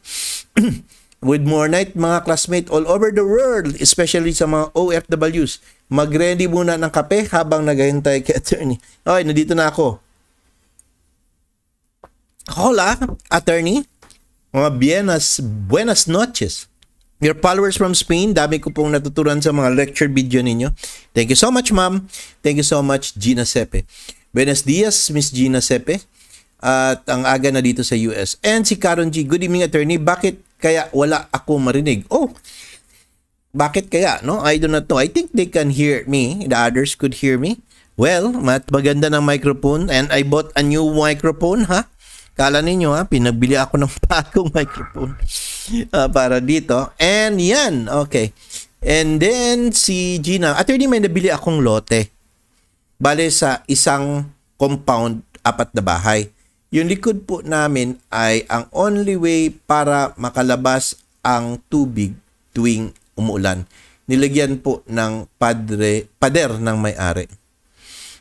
Speaker 1: <clears throat> Good morning, night, mga classmates all over the world, especially sa mga OFWs, mag-ready muna ng kape habang naghahintay kay attorney. Okay, nandito na ako. Hola, attorney. Mga bienas, buenas noches. Your followers from Spain, dami ko pong natutunan sa mga lecture video ninyo. Thank you so much, ma'am. Thank you so much, Gina Sepe. Buenos dias, Miss Gina Sepe. At ang aga na dito sa US. And si Karen G, good evening, attorney. Bakit kaya wala ako marinig? Oh, bakit kaya, no? I do not know. I think they can hear me. The others could hear me. Well, mat maganda ng microphone and I bought a new microphone, ha? Huh? Kala ninyo ha, pinagbili ako ng <laughs> bagong microphone uh, para dito. And yan, okay. And then si Gina, attorney may nabili akong lote. Bale sa isang compound, apat na bahay. Yung likod po namin ay ang only way para makalabas ang tubig tuwing umuulan. Nilagyan po ng padre, pader ng may-ari.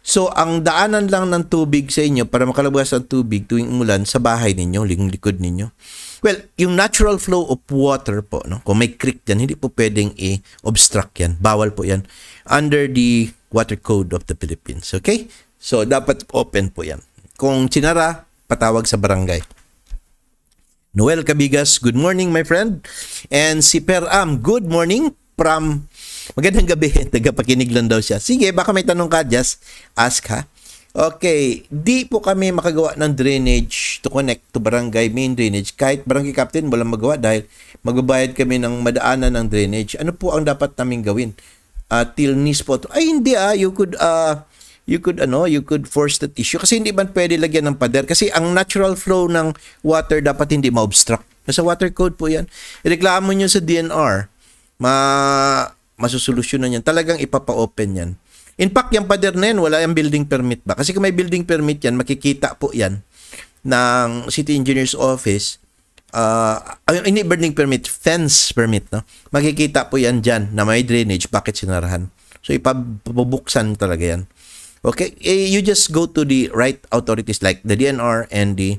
Speaker 1: So, ang daanan lang ng tubig sa inyo para makalabas ang tubig tuwing umulan sa bahay ninyo, likod ninyo. Well, yung natural flow of water po, no? kung may creek dyan, hindi po pwedeng i-obstruct yan. Bawal po yan under the Water Code of the Philippines. Okay? So, dapat open po yan. Kung sinara, patawag sa barangay. Noel Cabigas, good morning my friend. And si Per Am, good morning from Magandang gabi, tagapakinig <laughs> lang daw siya. Sige, baka may tanong ka, just ask ha. Okay, di po kami makagawa ng drainage to connect to barangay main drainage. Kahit barangay captain, walang magawa dahil magbabayad kami ng madaanan ng drainage. Ano po ang dapat namin gawin? Uh, till NISPO. Ay, hindi ah. You could, uh, you could, ano, you could force that issue. Kasi hindi man pwede lagyan ng pader. Kasi ang natural flow ng water dapat hindi ma-obstruct. Nasa water code po yan. Ireklamo nyo sa DNR. Ma masusolusyonan yan. Talagang ipapa-open yan. In fact, yung pader na yan, wala yung building permit ba? Kasi kung may building permit yan, makikita po yan ng City Engineer's Office. Uh, ah, ini building permit, fence permit. No? Makikita po yan dyan na may drainage, bakit sinarahan. So, ipabubuksan talaga yan. Okay, eh, you just go to the right authorities like the DNR and the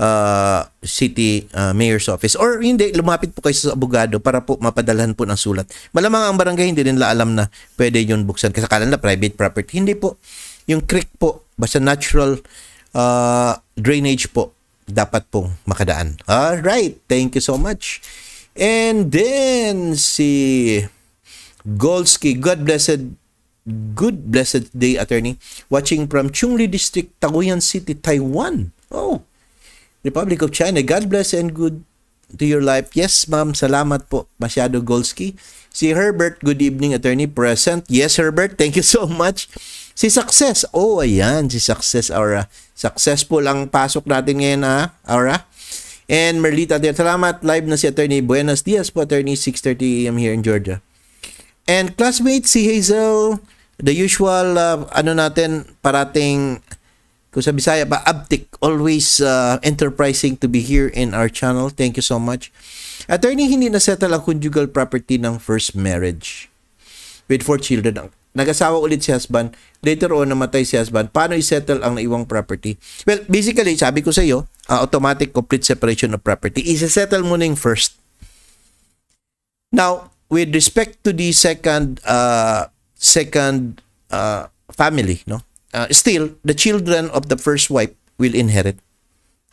Speaker 1: uh, city uh, mayor's office or hindi lumapit po kayo sa abogado para po mapadalhan po ng sulat. Malamang ang barangay hindi nila alam na pwede yun buksan kasi akala na private property. Hindi po. Yung creek po basta natural uh, drainage po dapat pong makadaan. All right, thank you so much. And then si Golski, God blessed good blessed day attorney watching from Chungli District, Taguyan City, Taiwan. Oh, Republic of China, God bless and good to your life. Yes, ma'am, salamat po. Masyado Golski. Si Herbert, good evening, attorney present. Yes, Herbert, thank you <laughs> so much. Si Success, oh, ayan, si Success, Aura. Successful ang pasok natin ngayon, ha, ah, Aura. And Merlita, dear, salamat. Live na si attorney. Buenos dias po, attorney. 6.30 a.m. here in Georgia. And classmate, si Hazel, the usual, uh, ano natin, parating kung sa Bisaya pa, Abtik, always uh, enterprising to be here in our channel. Thank you so much. Attorney, hindi na-settle ang conjugal property ng first marriage with four children. Nag-asawa ulit si husband. Later on, namatay si husband. Paano i-settle ang naiwang property? Well, basically, sabi ko sa iyo, uh, automatic complete separation of property. I-settle muna na yung first. Now, with respect to the second uh, second uh, family, no? uh, still, the children of the first wife will inherit.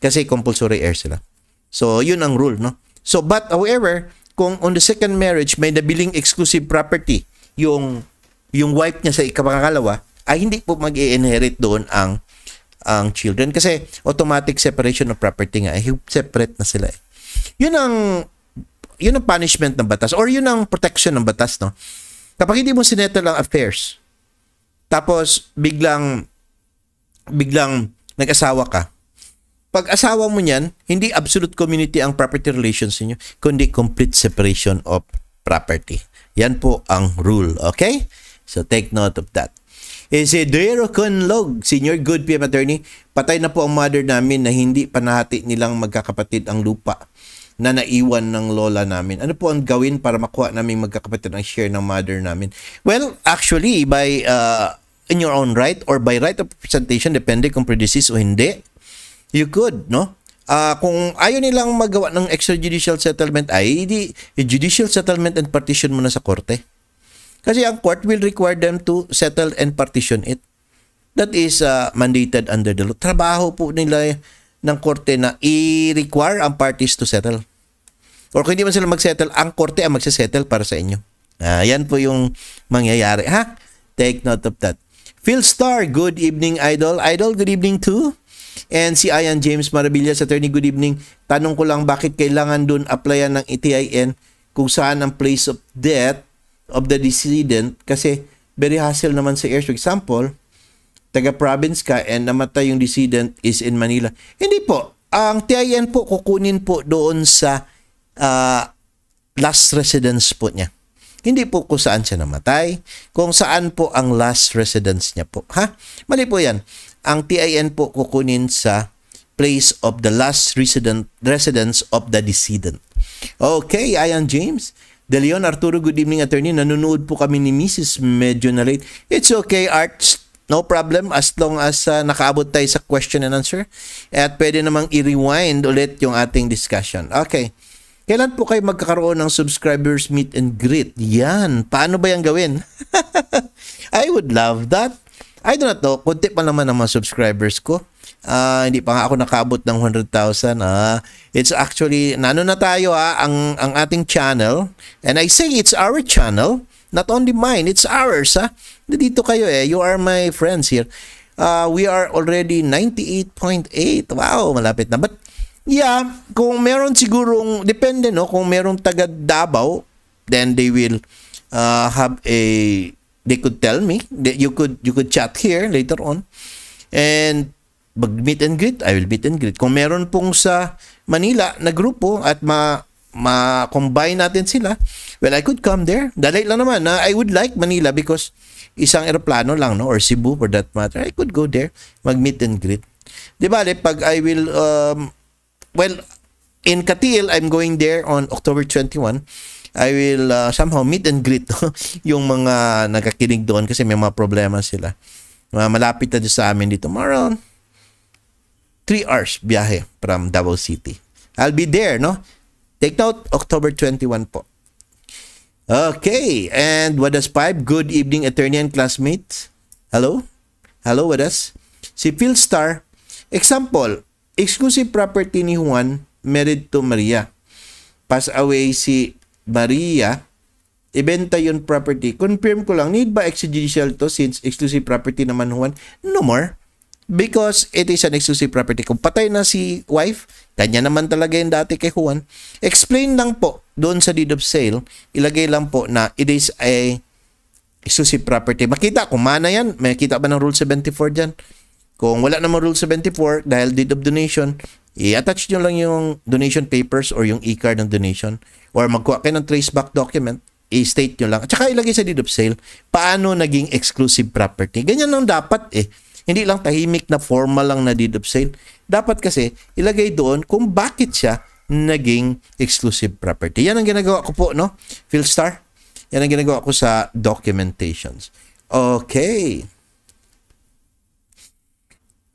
Speaker 1: Kasi compulsory heir sila. So, yun ang rule, no? So, but however, kung on the second marriage may nabiling exclusive property yung yung wife niya sa ikapangalawa, ay hindi po mag-inherit doon ang ang children kasi automatic separation of property nga eh, separate na sila eh. Yun ang yun ang punishment ng batas or yun ang protection ng batas no. Kapag hindi mo sinettle ang affairs tapos biglang biglang nag-asawa ka. Pag asawa mo niyan, hindi absolute community ang property relations niyo, kundi complete separation of property. Yan po ang rule, okay? So take note of that. E si Dero Conlog, Senior Good PM Attorney, patay na po ang mother namin na hindi panahati nilang magkakapatid ang lupa na naiwan ng lola namin. Ano po ang gawin para makuha namin magkakapatid ang share ng mother namin? Well, actually, by uh, in your own right or by right of presentation, depende kung predeceased o hindi, you could, no? Uh, kung ayaw nilang magawa ng extrajudicial settlement, ay hindi, judicial settlement and partition muna sa korte. Kasi ang court will require them to settle and partition it. That is uh, mandated under the law. Trabaho po nila ng korte na i-require ang parties to settle. Or kung hindi man sila mag-settle, ang korte ang magsasettle para sa inyo. Uh, yan po yung mangyayari. Ha? Take note of that. Phil Star, good evening, Idol. Idol, good evening too. And si Ian James Marabillas, attorney, good evening. Tanong ko lang, bakit kailangan dun applyan ng ETIN kung saan ang place of death of the decedent? Kasi very hassle naman sa heirs. For example, taga-province ka and namatay yung decedent is in Manila. Hindi po. Ang TIN po kukunin po doon sa uh, last residence po niya. Hindi po kung saan siya namatay, kung saan po ang last residence niya po. Ha? Mali po yan. Ang TIN po kukunin sa place of the last resident, residence of the decedent. Okay, Ian James. De Leon Arturo, good evening attorney. Nanonood po kami ni Mrs. Medyo na late. It's okay, Arts No problem as long as uh, nakaabot tayo sa question and answer. At pwede namang i-rewind ulit yung ating discussion. Okay. Kailan po kayo magkakaroon ng subscribers meet and greet? Yan. Paano ba yan gawin? <laughs> I would love that. I do not know. Kunti pa naman ang mga subscribers ko. Uh, hindi pa nga ako nakabot ng 100,000. Uh, ah. it's actually, nano na tayo ha, ang, ang ating channel. And I say it's our channel Not only mine, it's ours. Ha? Dito kayo eh. You are my friends here. Uh, we are already 98.8. Wow, malapit na. But yeah, kung meron sigurong, depende no, kung merong taga Davao, then they will uh, have a, they could tell me, that you could, you could chat here later on. And mag meet and greet, I will meet and greet. Kung meron pong sa Manila na grupo at ma ma-combine natin sila, well, I could come there. Dalay lang naman na I would like Manila because isang eroplano lang, no? Or Cebu for that matter. I could go there, mag-meet and greet. Di ba, pag I will, um, well, in Katil, I'm going there on October 21. I will uh, somehow meet and greet <laughs> yung mga nagkakinig doon kasi may mga problema sila. Uh, malapit na sa amin dito. Tomorrow, 3 hours biyahe from Davao City. I'll be there, no? Take note, October 21 po. Okay, and what does pipe? good evening attorney and classmates. Hello? Hello, Wadas? Si Philstar. example, exclusive property ni Juan married to Maria. Pass away si Maria, ibenta yung property. Confirm ko lang, need ba extrajudicial to since exclusive property naman Juan? No more because it is an exclusive property. Kung patay na si wife, kanya naman talaga yung dati kay Juan. Explain lang po doon sa deed of sale, ilagay lang po na it is a exclusive property. Makita kung mana yan, may kita ba ng Rule 74 dyan? Kung wala naman Rule 74 dahil deed of donation, i-attach nyo lang yung donation papers or yung e-card ng donation or magkuha kayo ng traceback document i-state nyo lang. At saka ilagay sa deed of sale, paano naging exclusive property. Ganyan ang dapat eh. Hindi lang tahimik na formal lang na deed of sale. Dapat kasi ilagay doon kung bakit siya naging exclusive property. Yan ang ginagawa ko po, no? Philstar? Yan ang ginagawa ko sa documentations. Okay.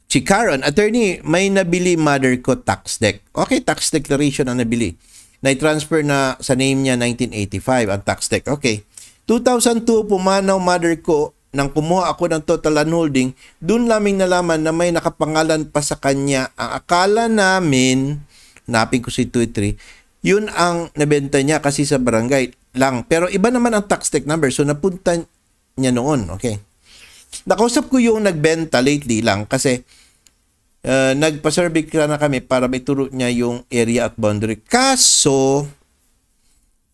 Speaker 1: Si Karen, attorney, may nabili mother ko tax deck. Okay, tax declaration ang nabili. Na-transfer na sa name niya 1985 ang tax deck. Okay. 2002 pumanaw mother ko nang kumuha ako ng total unholding, doon laming nalaman na may nakapangalan pa sa kanya. Ang akala namin, napin ko si 23, yun ang nabenta niya kasi sa barangay lang. Pero iba naman ang tax tech number, so napunta niya noon. Okay. Nakausap ko yung nagbenta lately lang kasi uh, nagpa-survey ka na kami para may turo niya yung area at boundary. Kaso,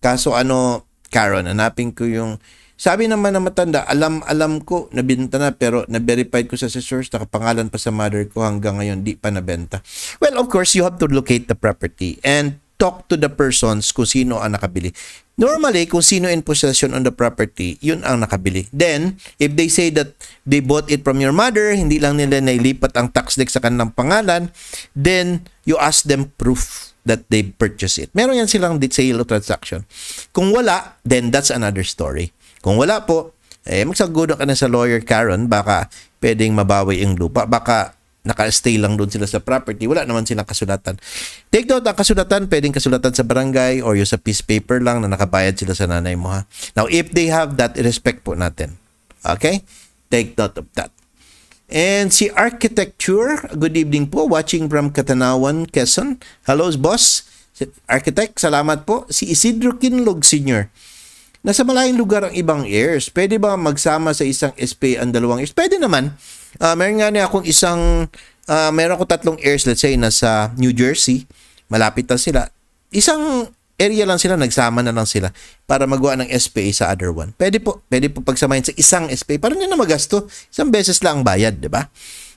Speaker 1: kaso ano, Karen, hanapin ko yung sabi naman ng matanda, alam-alam ko, nabinta na pero na-verify ko sa source, nakapangalan pa sa mother ko hanggang ngayon, di pa nabenta. Well, of course, you have to locate the property and talk to the persons kung sino ang nakabili. Normally, kung sino in possession on the property, yun ang nakabili. Then, if they say that they bought it from your mother, hindi lang nila nailipat ang tax deck sa kanilang pangalan, then you ask them proof that they purchased it. Meron yan silang detail of transaction. Kung wala, then that's another story. Kung wala po, eh, magsagudo ka na sa lawyer Karen, baka pwedeng mabawi ang lupa. Baka naka-stay lang doon sila sa property. Wala naman silang kasulatan. Take note, ang kasulatan, pwedeng kasulatan sa barangay or yung sa piece paper lang na nakabayad sila sa nanay mo ha. Now, if they have that, respect po natin. Okay? Take note of that. And si Architecture, good evening po, watching from Katanawan, Quezon. Hello, boss. Architect, salamat po. Si Isidro Kinlog Sr. Nasa malayong lugar ang ibang heirs. Pwede ba magsama sa isang SP ang dalawang heirs? Pwede naman. Uh, meron nga niya akong isang, uh, meron ako tatlong heirs, let's say, nasa New Jersey. Malapit na sila. Isang area lang sila, nagsama na lang sila para magawa ng SPA sa other one. Pwede po, pwede po pagsamahin sa isang SPA para hindi na magasto. Isang beses lang ang bayad, di ba?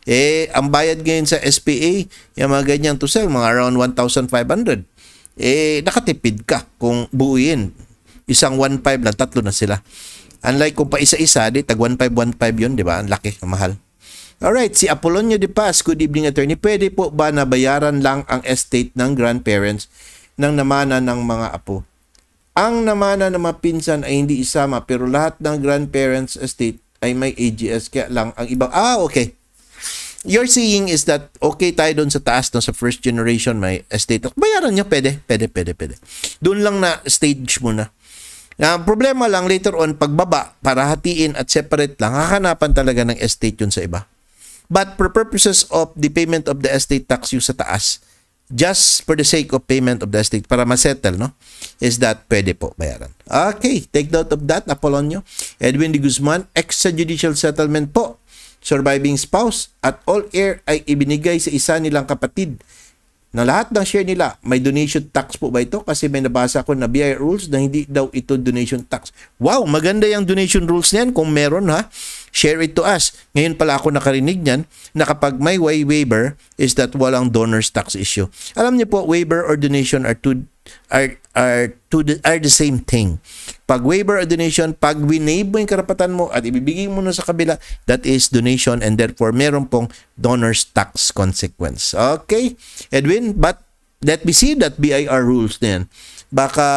Speaker 1: Eh, ang bayad ngayon sa SPA, yung mga ganyan to sell, mga around 1,500. Eh, nakatipid ka kung buuin isang 1.5 lang, tatlo na sila. Unlike kung pa isa-isa, di tag 1.5, 1.5 yun, di ba? Ang laki, ang mahal. Alright, si Apolonio de Paz, good evening attorney. Pwede po ba nabayaran lang ang estate ng grandparents ng namana ng mga apo? Ang namana ng mga pinsan ay hindi isama pero lahat ng grandparents estate ay may AGS kaya lang ang ibang ah okay you're seeing is that okay tayo doon sa taas no, sa first generation may estate. Bayaran niya, pwede, pwede, pwede, pwede. Doon lang na stage mo na ang problema lang later on pagbaba para hatiin at separate lang hahanapan talaga ng estate yun sa iba. But for purposes of the payment of the estate tax yung sa taas, just for the sake of payment of the estate para ma-settle, no? Is that pwede po bayaran. Okay, take note of that, Apolonio. Edwin de Guzman, extrajudicial settlement po. Surviving spouse at all heir ay ibinigay sa isa nilang kapatid na lahat ng share nila, may donation tax po ba ito? Kasi may nabasa ko na BIR rules na hindi daw ito donation tax. Wow, maganda yung donation rules niyan kung meron ha. Share it to us. Ngayon pala ako nakarinig niyan na kapag may way waiver is that walang donor's tax issue. Alam niyo po, waiver or donation are two are are to the, are the same thing. Pag waiver or donation, pag winave mo yung karapatan mo at ibibigay mo na sa kabila, that is donation and therefore meron pong donor's tax consequence. Okay? Edwin, but let me see that BIR rules then baka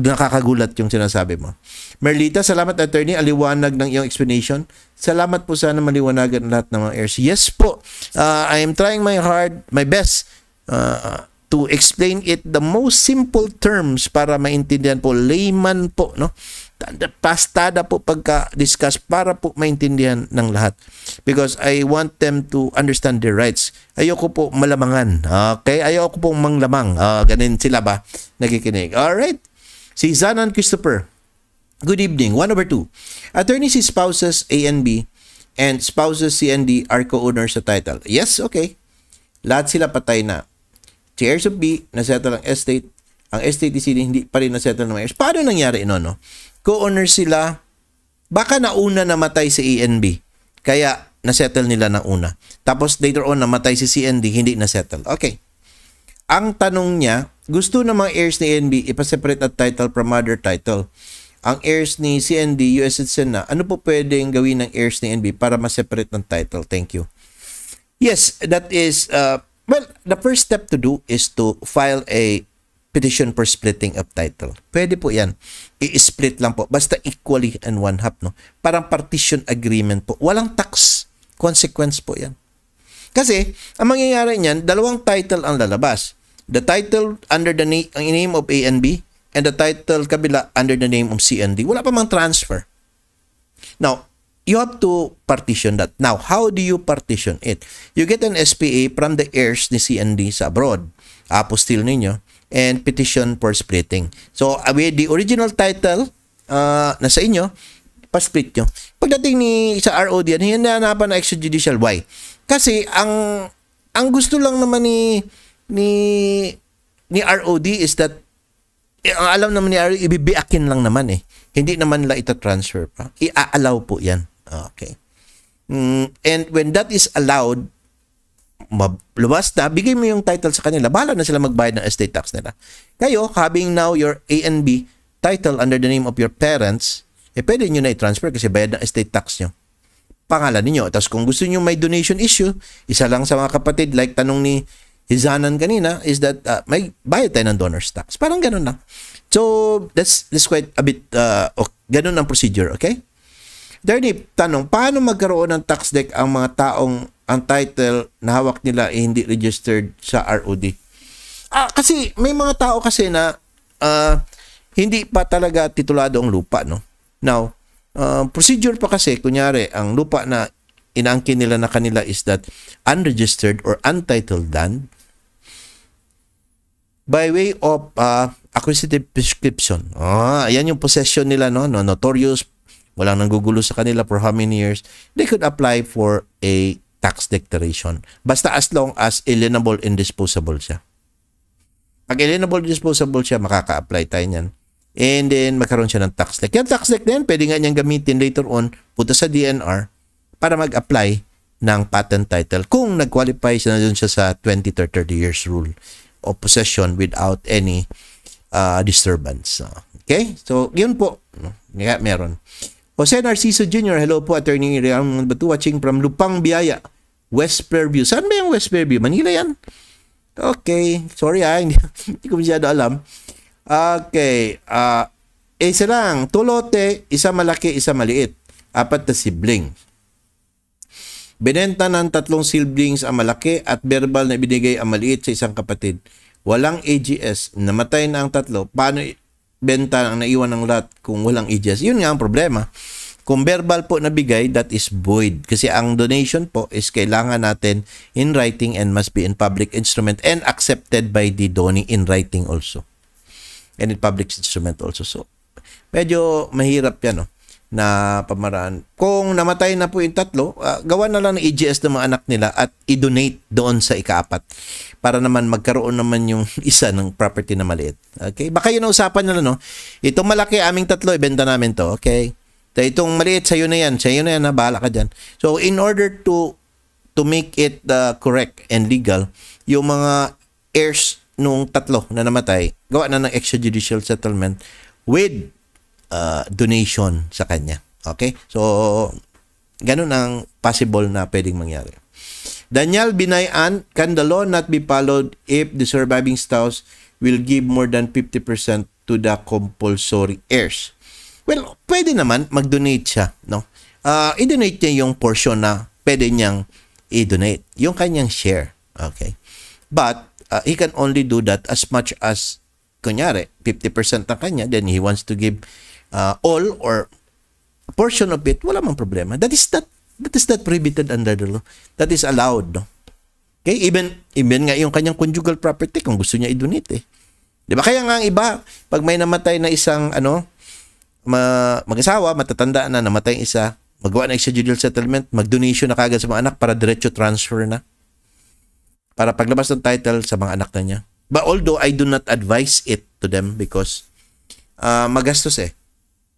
Speaker 1: nakakagulat yung sinasabi mo. Merlita, salamat attorney. Aliwanag ng iyong explanation. Salamat po sana maliwanagan lahat ng mga heirs. Yes po, uh, I am trying my hard, my best uh, to explain it the most simple terms para maintindihan po layman po no pastada po pagka-discuss para po maintindihan ng lahat. Because I want them to understand their rights. Ayoko po malamangan. Okay? Ayoko po manglamang. Uh, ah, ganin sila ba nakikinig? Alright. Si Zanan Christopher. Good evening. 1 over 2. si spouses A and B and spouses C and D are co-owners sa title. Yes, okay. Lahat sila patay na. Si heirs of B, nasettle ang estate. Ang estate is hindi pa rin nasettle ng heirs. Paano nangyari ino, no? co-owner sila, baka nauna namatay si ENB. Kaya nasettle nila na una. Tapos later on namatay si CND, hindi nasettle. Okay. Ang tanong niya, gusto ng mga heirs ni ENB ipaseparate at title from other title. Ang heirs ni CND, US citizen na, ano po pwedeng gawin ng heirs ni ENB para ma-separate ng title? Thank you. Yes, that is, uh, well, the first step to do is to file a petition for splitting of title. Pwede po yan. I-split lang po. Basta equally and one half. No? Parang partition agreement po. Walang tax consequence po yan. Kasi, ang mangyayari niyan, dalawang title ang lalabas. The title under the na- name of A and B and the title kabila under the name of C and D. Wala pa mang transfer. Now, you have to partition that. Now, how do you partition it? You get an SPA from the heirs ni C and D sa abroad. Apostil ninyo and petition for splitting. So, away uh, the original title uh, nasa inyo, pa-split nyo. Pagdating ni sa ROD yan, hinanapan na extrajudicial. Why? Kasi ang ang gusto lang naman ni ni ni ROD is that eh, ang alam naman ni ROD, ibibiakin lang naman eh. Hindi naman la ita-transfer pa. Iaalaw po yan. Okay. Mm, and when that is allowed, lumabas na, bigay mo yung title sa kanila. Bahala na sila magbayad ng estate tax nila. Kayo, having now your A and B title under the name of your parents, eh pwede nyo na i-transfer kasi bayad ng estate tax nyo. Pangalan niyo Tapos kung gusto niyo may donation issue, isa lang sa mga kapatid, like tanong ni Hizanan kanina, is that uh, may bayad tayo ng donor's tax. Parang ganun lang. So, that's, that's quite a bit, uh, okay. ganun ang procedure, okay? Dernie, tanong, paano magkaroon ng tax deck ang mga taong ang title na hawak nila ay eh, hindi registered sa ROD. Ah, kasi may mga tao kasi na uh, hindi pa talaga titulado ang lupa, no? Now, uh, procedure pa kasi, kunyari, ang lupa na inangkin nila na kanila is that unregistered or untitled land by way of uh, acquisitive prescription. Ah, ayan yung possession nila, no? no notorious, walang nanggugulo sa kanila for how many years. They could apply for a tax declaration. Basta as long as alienable and disposable siya. Pag alienable and disposable siya, makaka-apply tayo niyan. And then, magkaroon siya ng tax deck. Yung tax deck na yan, pwede nga niyang gamitin later on, puto sa DNR, para mag-apply ng patent title kung nag-qualify siya na dun siya sa 20 to 30 years rule of possession without any uh, disturbance. Okay? So, yun po. Kaya meron. Jose Narciso Jr., hello po, Attorney Riamond Batu, watching from Lupang Biaya. West Fairview. Saan ba yung West Fairview? Manila yan? Okay. Sorry ah. <laughs> Hindi, hindi ko masyado alam. Okay. Uh, isa lang. Tulote, isa malaki, isa maliit. Apat na sibling. Binenta ng tatlong siblings ang malaki at verbal na binigay ang maliit sa isang kapatid. Walang AGS. Namatay na ang tatlo. Paano benta ang naiwan ng lot kung walang AGS? Yun nga ang problema. Kung verbal po nabigay, that is void. Kasi ang donation po is kailangan natin in writing and must be in public instrument and accepted by the donee in writing also. And in public instrument also. So, medyo mahirap yan, no? na pamaraan. Kung namatay na po yung tatlo, uh, gawa na lang ng EGS ng mga anak nila at i-donate doon sa ikaapat para naman magkaroon naman yung <laughs> isa ng property na maliit. Okay? Baka yun ang usapan nila, no? Itong malaki aming tatlo, ibenta namin to. Okay? Dahil itong maliit sa'yo na yan, sa'yo na yan, bahala ka dyan. So, in order to to make it uh, correct and legal, yung mga heirs nung tatlo na namatay, gawa na ng extrajudicial settlement with uh, donation sa kanya. Okay? So, ganun ang possible na pwedeng mangyari. Daniel Binayan, can the law not be followed if the surviving spouse will give more than 50% to the compulsory heirs? Well, pwede naman mag-donate siya, no? Uh, i-donate niya yung portion na pwede niyang i-donate, yung kanyang share, okay? But uh, he can only do that as much as kunyari 50% ng kanya, then he wants to give uh, all or a portion of it, wala mang problema. That is not that is not prohibited under the law. That is allowed, no? Okay, even even nga yung kanyang conjugal property kung gusto niya i-donate eh. 'Di ba? Kaya nga ang iba, pag may namatay na isang ano, ma mag-asawa, matatanda na, namatay isa, magawa ng extrajudicial settlement, mag-donation na kagad sa mga anak para diretso transfer na. Para paglabas ng title sa mga anak na niya. But although I do not advise it to them because uh, magastos eh.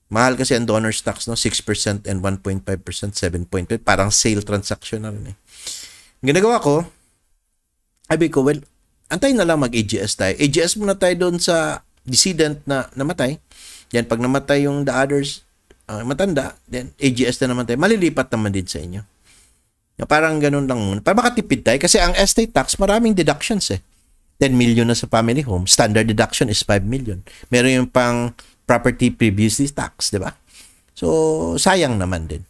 Speaker 1: Mahal kasi ang donor tax, no? 6% and 1.5%, 7.5%. Parang sale transaction na rin eh. ginagawa ko, sabi ko, well, antay na lang mag-AGS tayo. AGS muna tayo doon sa dissident na namatay. Yan, pag namatay yung the others, uh, matanda, then AGS na naman tayo, malilipat naman din sa inyo. Parang ganun lang muna. Para makatipid tayo kasi ang estate tax, maraming deductions eh. 10 million na sa family home. Standard deduction is 5 million. Meron yung pang property previously tax, di ba? So, sayang naman din.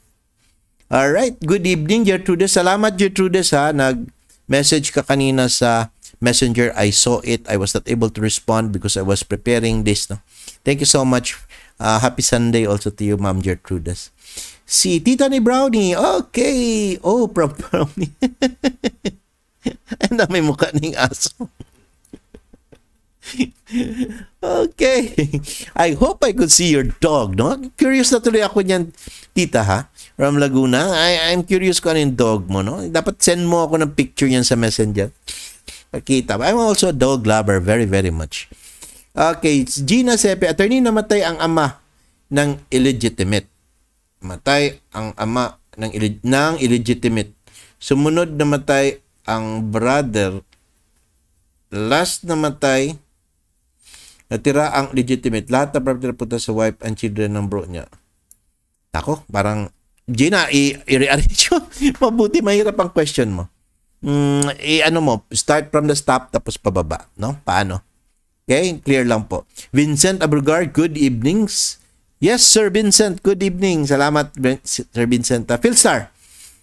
Speaker 1: Alright, good evening Gertrude. Salamat Gertrude sa nag-message ka kanina sa Messenger. I saw it. I was not able to respond because I was preparing this. No? Thank you so much. Uh, happy Sunday also to you, Ma'am Gertrudas. Si Tita ni Brownie. Okay. Oh, <laughs> from Brownie. Ang dami mukha ng aso. okay. I hope I could see your dog, no? Curious na tuloy ako niyan, tita, ha? From Laguna. I, I'm curious kung ano yung dog mo, no? Dapat send mo ako ng picture niyan sa messenger. Pakita. I'm also a dog lover very, very much. Okay, Gina Sepe, attorney namatay ang ama ng illegitimate. Matay ang ama ng, illeg- ng illegitimate. Sumunod namatay ang brother. Last namatay, natira ang legitimate. Lahat na property napunta sa wife and children ng bro niya. Ako, parang, Gina, i-rearrange mo. <laughs> Mabuti, mahirap ang question mo. Mm, i-ano mo, start from the top tapos pababa, no? Paano? Okay, clear lang po. Vincent Abregard, good evenings. Yes, Sir Vincent, good evening. Salamat, Sir Vincent. Uh, Philstar,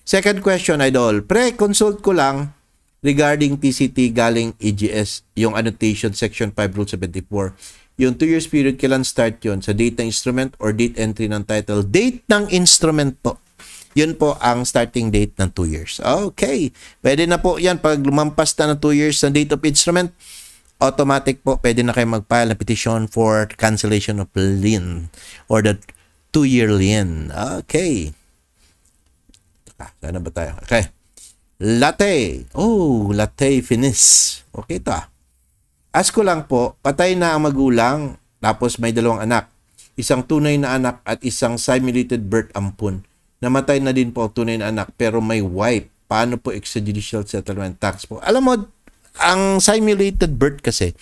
Speaker 1: second question, Idol. Pre-consult ko lang regarding PCT galing EGS, yung annotation section 5 rule 74. Yung 2 years period, kailan start yon Sa date ng instrument or date entry ng title? Date ng instrument po. Yun po ang starting date ng 2 years. Okay. Pwede na po yan pag lumampas na ng 2 years sa date of instrument automatic po pwede na kayo mag-file ng petition for cancellation of lien or the two-year lien. Okay. Ah, sana ba tayo? Okay. Latte. Oh, latte finish. Okay ta. Ah. Ask ko lang po, patay na ang magulang tapos may dalawang anak. Isang tunay na anak at isang simulated birth ampun. Namatay na din po ang tunay na anak pero may wife. Paano po extrajudicial settlement tax po? Alam mo, ang simulated birth kasi,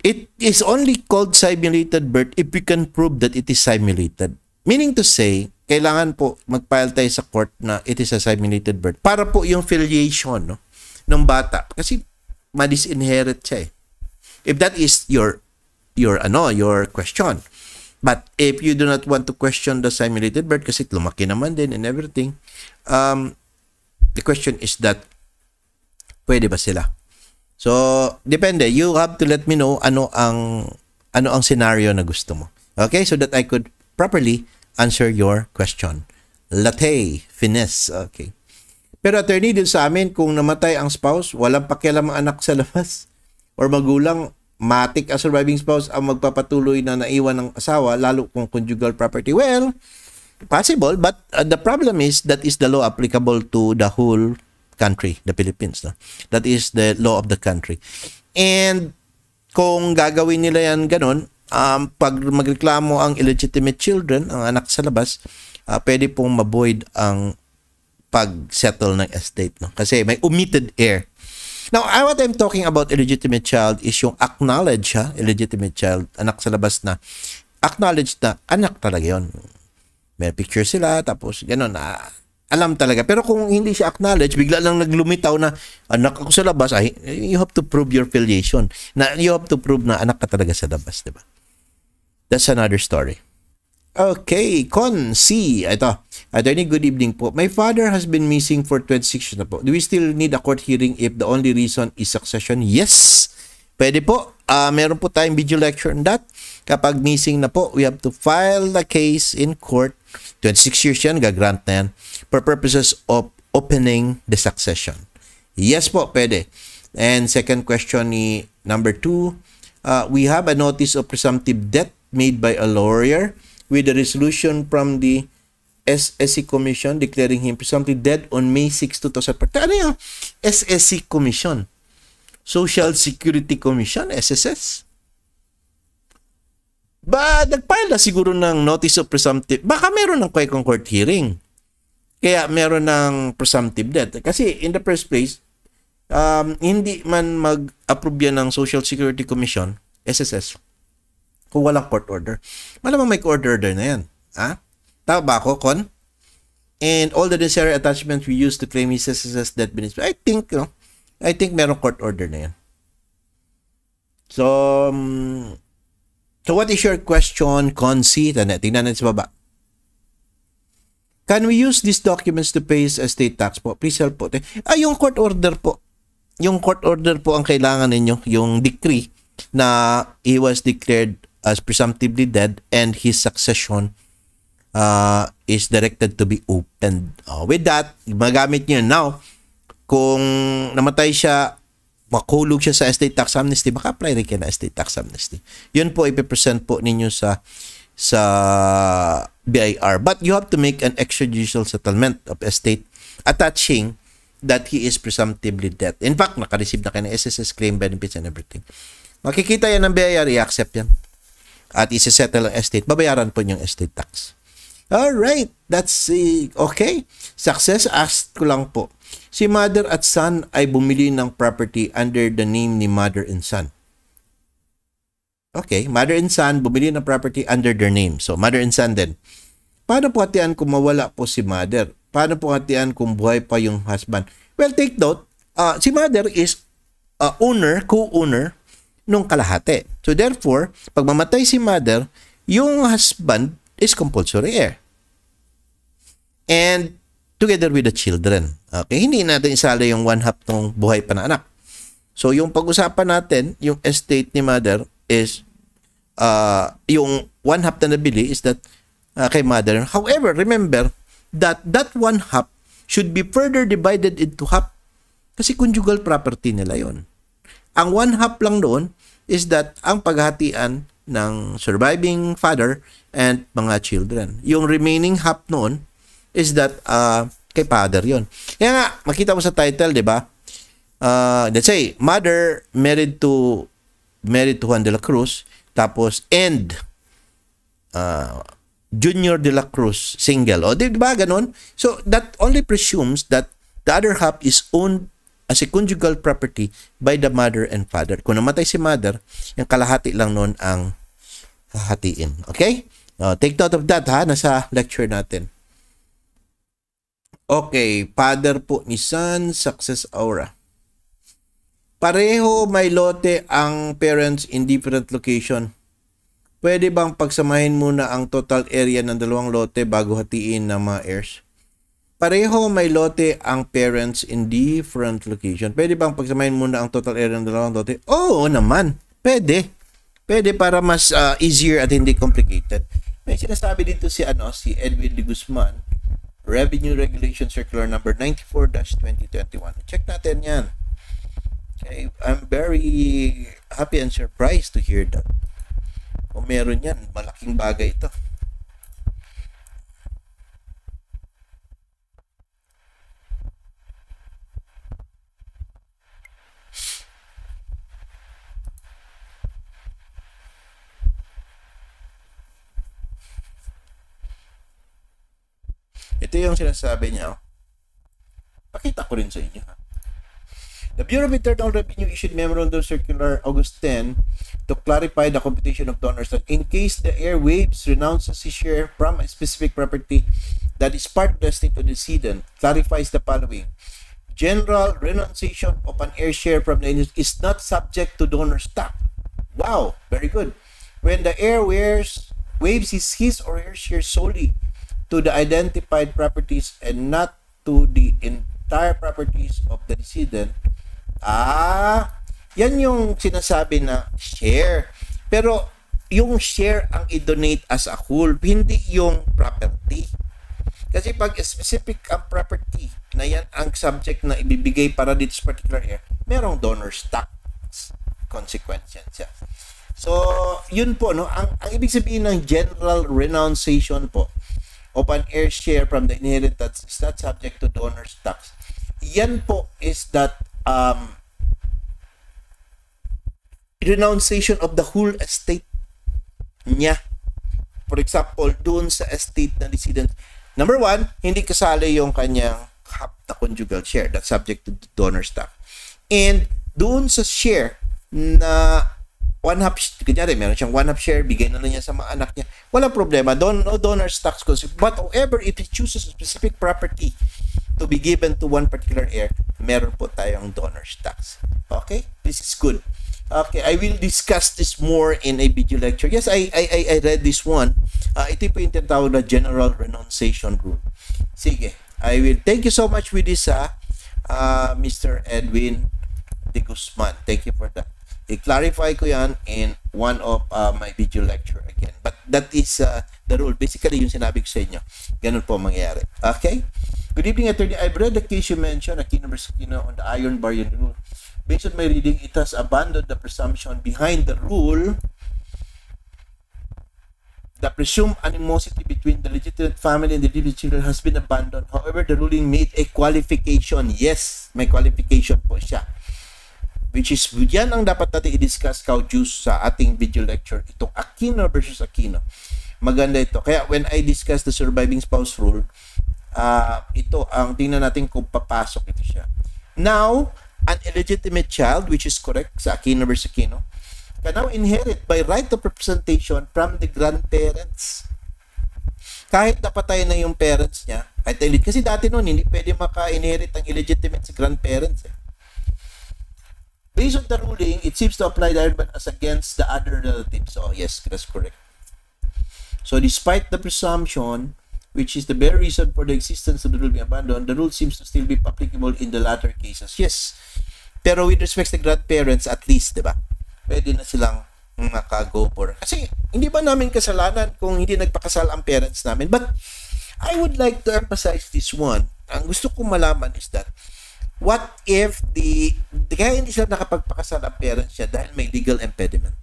Speaker 1: it is only called simulated birth if we can prove that it is simulated. Meaning to say, kailangan po mag-file tayo sa court na it is a simulated birth para po yung filiation no, ng bata. Kasi ma-disinherit siya eh. If that is your your ano, your question. But if you do not want to question the simulated birth kasi lumaki naman din and everything, um, the question is that Pwede ba sila? So, depende. You have to let me know ano ang ano ang scenario na gusto mo. Okay? So that I could properly answer your question. Latte, finesse. Okay. Pero attorney, din sa amin, kung namatay ang spouse, walang pakialam ang anak sa labas or magulang, matik ang surviving spouse ang magpapatuloy na naiwan ng asawa, lalo kung conjugal property. Well, possible, but uh, the problem is that is the law applicable to the whole country, the Philippines. No? That is the law of the country. And kung gagawin nila yan ganun, um, pag magreklamo ang illegitimate children, ang anak sa labas, uh, pwede pong maboid ang pag-settle ng estate. No? Kasi may omitted heir. Now, what I'm talking about illegitimate child is yung acknowledge, ha? illegitimate child, anak sa labas na, acknowledge na anak talaga yon May picture sila, tapos ganun, ah, alam talaga. Pero kung hindi siya acknowledge, bigla lang naglumitaw na anak ako sa labas, ay, you have to prove your filiation. Na, you have to prove na anak ka talaga sa labas, di ba? That's another story. Okay, Con C. Ito. Attorney, good evening po. My father has been missing for 26 years na po. Do we still need a court hearing if the only reason is succession? Yes! Pwede po. Uh, meron po tayong video lecture on that. Kapag missing na po, we have to file the case in court. 26 years yan, gagrant na yan for purposes of opening the succession? Yes po, pwede. And second question ni number two, uh, we have a notice of presumptive debt made by a lawyer with a resolution from the SSC Commission declaring him presumptive dead on May 6, 2014. Ano yung SSC Commission? Social Security Commission, SSS? Ba, nagpile na siguro ng notice of presumptive. Baka meron ng Quaikon Court hearing. Kaya meron ng presumptive death. Kasi in the first place, um, hindi man mag-approve yan ng Social Security Commission, SSS, kung walang court order. Malamang may court order na yan. Ha? Tama ba ako, Kon? And all the necessary attachments we use to claim his SSS death benefit. I think, you know, I think meron court order na yan. So, um, so what is your question, Con C? Tingnan natin sa baba. Can we use these documents to pay a state tax po? Please help po. Ah, yung court order po. Yung court order po ang kailangan ninyo. Yung decree na he was declared as presumptively dead and his succession uh, is directed to be opened. Uh, with that, magamit nyo now. Kung namatay siya, makulog siya sa estate tax amnesty, baka apply rin kayo na estate tax amnesty. Yun po, ipipresent po ninyo sa sa BIR. But you have to make an extrajudicial settlement of estate attaching that he is presumptively dead. In fact, nakareceive na kayo ng SSS claim benefits and everything. Makikita yan ng BIR, i-accept yan. At isi-settle ang estate. Babayaran po yung estate tax. All right, that's okay. Success asked ko lang po. Si mother at son ay bumili ng property under the name ni mother and son. Okay, mother and son bumili ng property under their name. So mother and son then. Paano po hatian kung mawala po si mother? Paano po hatian kung buhay pa yung husband? Well, take note, uh, si mother is uh, owner, co-owner nung kalahate. So therefore, pag mamatay si mother, yung husband is compulsory heir. And together with the children. Okay, hindi natin isala yung one half ng buhay pa na anak. So yung pag-usapan natin, yung estate ni mother is uh, yung one half na nabili is that uh, kay mother. However, remember that that one half should be further divided into half kasi conjugal property nila yon. Ang one half lang doon is that ang paghatian ng surviving father and mga children. Yung remaining half noon is that uh, kay father yon. Kaya nga, makita mo sa title, di ba? Uh, let's say, mother married to married to Juan de la Cruz, tapos and uh, Junior De La Cruz single. O, di ba ganun? So, that only presumes that the other half is owned as a conjugal property by the mother and father. Kung namatay si mother, yung kalahati lang noon ang hahatiin. Okay? Uh, take note of that ha, nasa lecture natin. Okay, father po ni son, success aura. Pareho may lote ang parents in different location Pwede bang pagsamahin muna ang total area ng dalawang lote bago hatiin ng mga heirs? Pareho may lote ang parents in different location. Pwede bang pagsamahin muna ang total area ng dalawang lote? Oo naman, pwede. Pwede para mas uh, easier at hindi complicated. May sinasabi dito si ano si Edwin de Guzman, Revenue Regulation Circular number 94-2021. Check natin 'yan. Okay, I'm very happy and surprised to hear that o meron yan, malaking bagay ito. Ito yung sinasabi niya. Oh. Pakita ko rin sa inyo. Ha? The Bureau of Internal Revenue issued Memorandum Circular August 10 to clarify the competition of donors. that In case the airwaves renounces his share from a specific property that is part of the estate of the decedent, clarifies the following. General renunciation of an air share from the is not subject to donor tax. Wow, very good. When the heir wears, waves is his or her share solely to the identified properties and not to the entire properties of the decedent, ah, yan yung sinasabi na share. Pero yung share ang i-donate as a whole, hindi yung property. Kasi pag specific ang property na yan ang subject na ibibigay para dito sa particular year, merong donor's tax consequence siya. So, yun po, no? Ang, ang ibig sabihin ng general renunciation po of air share from the inheritance is not subject to donor's tax. Yan po is that um, renunciation of the whole estate niya. For example, doon sa estate ng decedent, number one, hindi kasali yung kanyang half na conjugal share that subject to donor stock. And doon sa share na one half, kunyari, meron siyang one half share, bigay na lang niya sa mga anak niya. Walang problema. Don, no donor stocks concept. But however, if he chooses a specific property to be given to one particular heir, meron po tayong donor stocks. Okay? This is good. Okay, I will discuss this more in a video lecture. Yes, I I I read this one. Uh, ito po yung tinatawag na general renunciation rule. Sige, I will. Thank you so much with this, ah. uh, uh, Mr. Edwin De Guzman. Thank you for that. I-clarify ko yan in one of uh, my video lecture again. But that is uh, the rule. Basically, yung sinabi ko sa inyo. Ganun po mangyayari. Okay? Good evening, Attorney. I've read the case you mentioned, Aquino vs. Aquino on the iron barrier rule. Based on my reading, it has abandoned the presumption behind the rule the presumed animosity between the legitimate family and the legitimate children has been abandoned. However, the ruling made a qualification. Yes, may qualification po siya. Which is, yan ang dapat natin i-discuss juice sa ating video lecture. Itong Aquino versus Aquino. Maganda ito. Kaya when I discuss the surviving spouse rule, uh, ito ang tingnan natin kung papasok ito siya. Now, an illegitimate child, which is correct sa Aquino versus Aquino, can now inherit by right of representation from the grandparents. Kahit napatay na yung parents niya, kahit illit, kasi dati noon, hindi pwede maka-inherit ang illegitimate sa grandparents. Eh. Based on the ruling, it seems to apply the urban as against the other relatives. So, oh, yes, that's correct. So despite the presumption, which is the very reason for the existence of the rule being abandoned, the rule seems to still be applicable in the latter cases. Yes, pero with respect sa grandparents, at least, di ba? Pwede na silang makago for. Kasi hindi ba namin kasalanan kung hindi nagpakasal ang parents namin? But I would like to emphasize this one. Ang gusto kong malaman is that what if the, the kaya hindi sila nakapagpakasal ang parents niya dahil may legal impediment?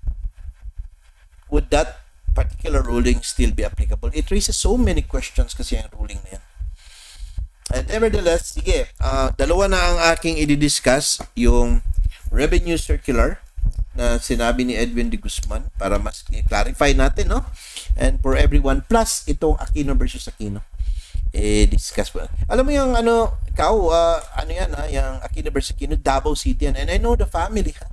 Speaker 1: Would that particular ruling still be applicable? It raises so many questions kasi ang ruling na yan. And nevertheless, sige, uh, dalawa na ang aking i-discuss, yung revenue circular na sinabi ni Edwin de Guzman para mas clarify natin, no? And for everyone, plus itong Aquino versus Aquino. I-discuss mo. Alam mo yung ano, kau, uh, ah, ano yan, ha? Ah, yung Aquino versus Aquino, Davao City yan. And I know the family, ha?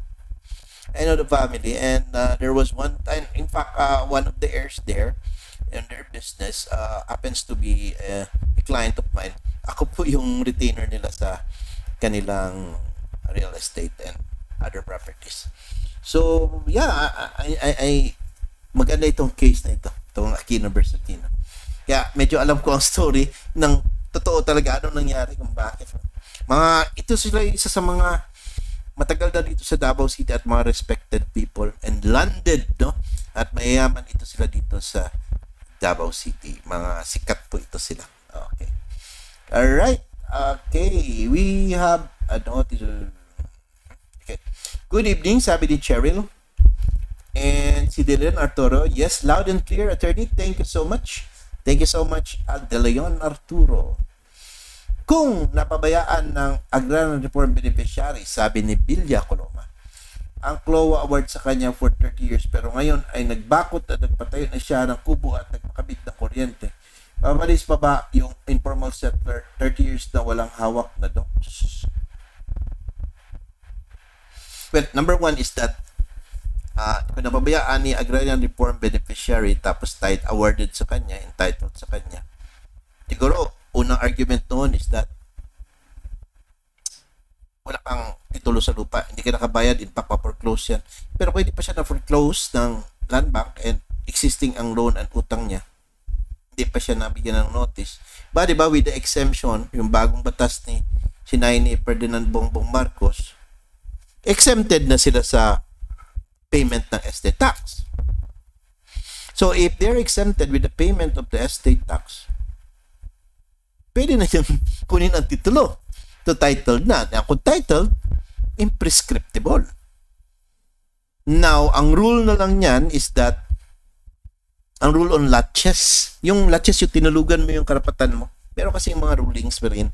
Speaker 1: I know the family. And uh, there was one time, in fact, uh, one of the heirs there, in their business, uh, happens to be uh, a client of mine. Ako po yung retainer nila sa kanilang real estate and other properties. So, yeah, I, I, I maganda itong case na ito, itong Aquino versus Aquino. Kaya medyo alam ko ang story ng totoo talaga anong nangyari kung bakit. Mga, ito sila isa sa mga matagal na dito sa Davao City at mga respected people and landed, no? At mayayaman ito sila dito sa Davao City. Mga sikat po ito sila. Okay. Alright. Okay. We have a notice. Okay. Good evening, sabi ni Cheryl. And si De Leon Arturo. Yes, loud and clear, attorney. Thank you so much. Thank you so much, De Leon Arturo. Kung napabayaan ng Agrarian Reform Beneficiary, sabi ni Bilya Coloma, ang CLOA Award sa kanya for 30 years pero ngayon ay nagbakot at nagpatayo na siya ng kubo at nagpakabit ng kuryente Mabalis pa ba yung informal settler 30 years na walang hawak na docs? Well, number one is that uh, kung napabayaan ni agrarian reform beneficiary tapos tied awarded sa kanya, entitled sa kanya, siguro unang argument noon is that wala kang titulo sa lupa, hindi ka nakabayad, in fact, ma-foreclose yan. Pero pwede pa siya na-foreclose ng land bank and existing ang loan and utang niya hindi pa siya nabigyan ng notice. Ba, di ba, with the exemption, yung bagong batas ni si ni Ferdinand Bongbong Marcos, exempted na sila sa payment ng estate tax. So, if they're exempted with the payment of the estate tax, pwede na siyang <laughs> kunin ang titulo. To title na. Now, kung titled, imprescriptible. Now, ang rule na lang niyan is that ang rule on latches. Yung latches, yung tinulugan mo yung karapatan mo. Pero kasi yung mga rulings pa rin,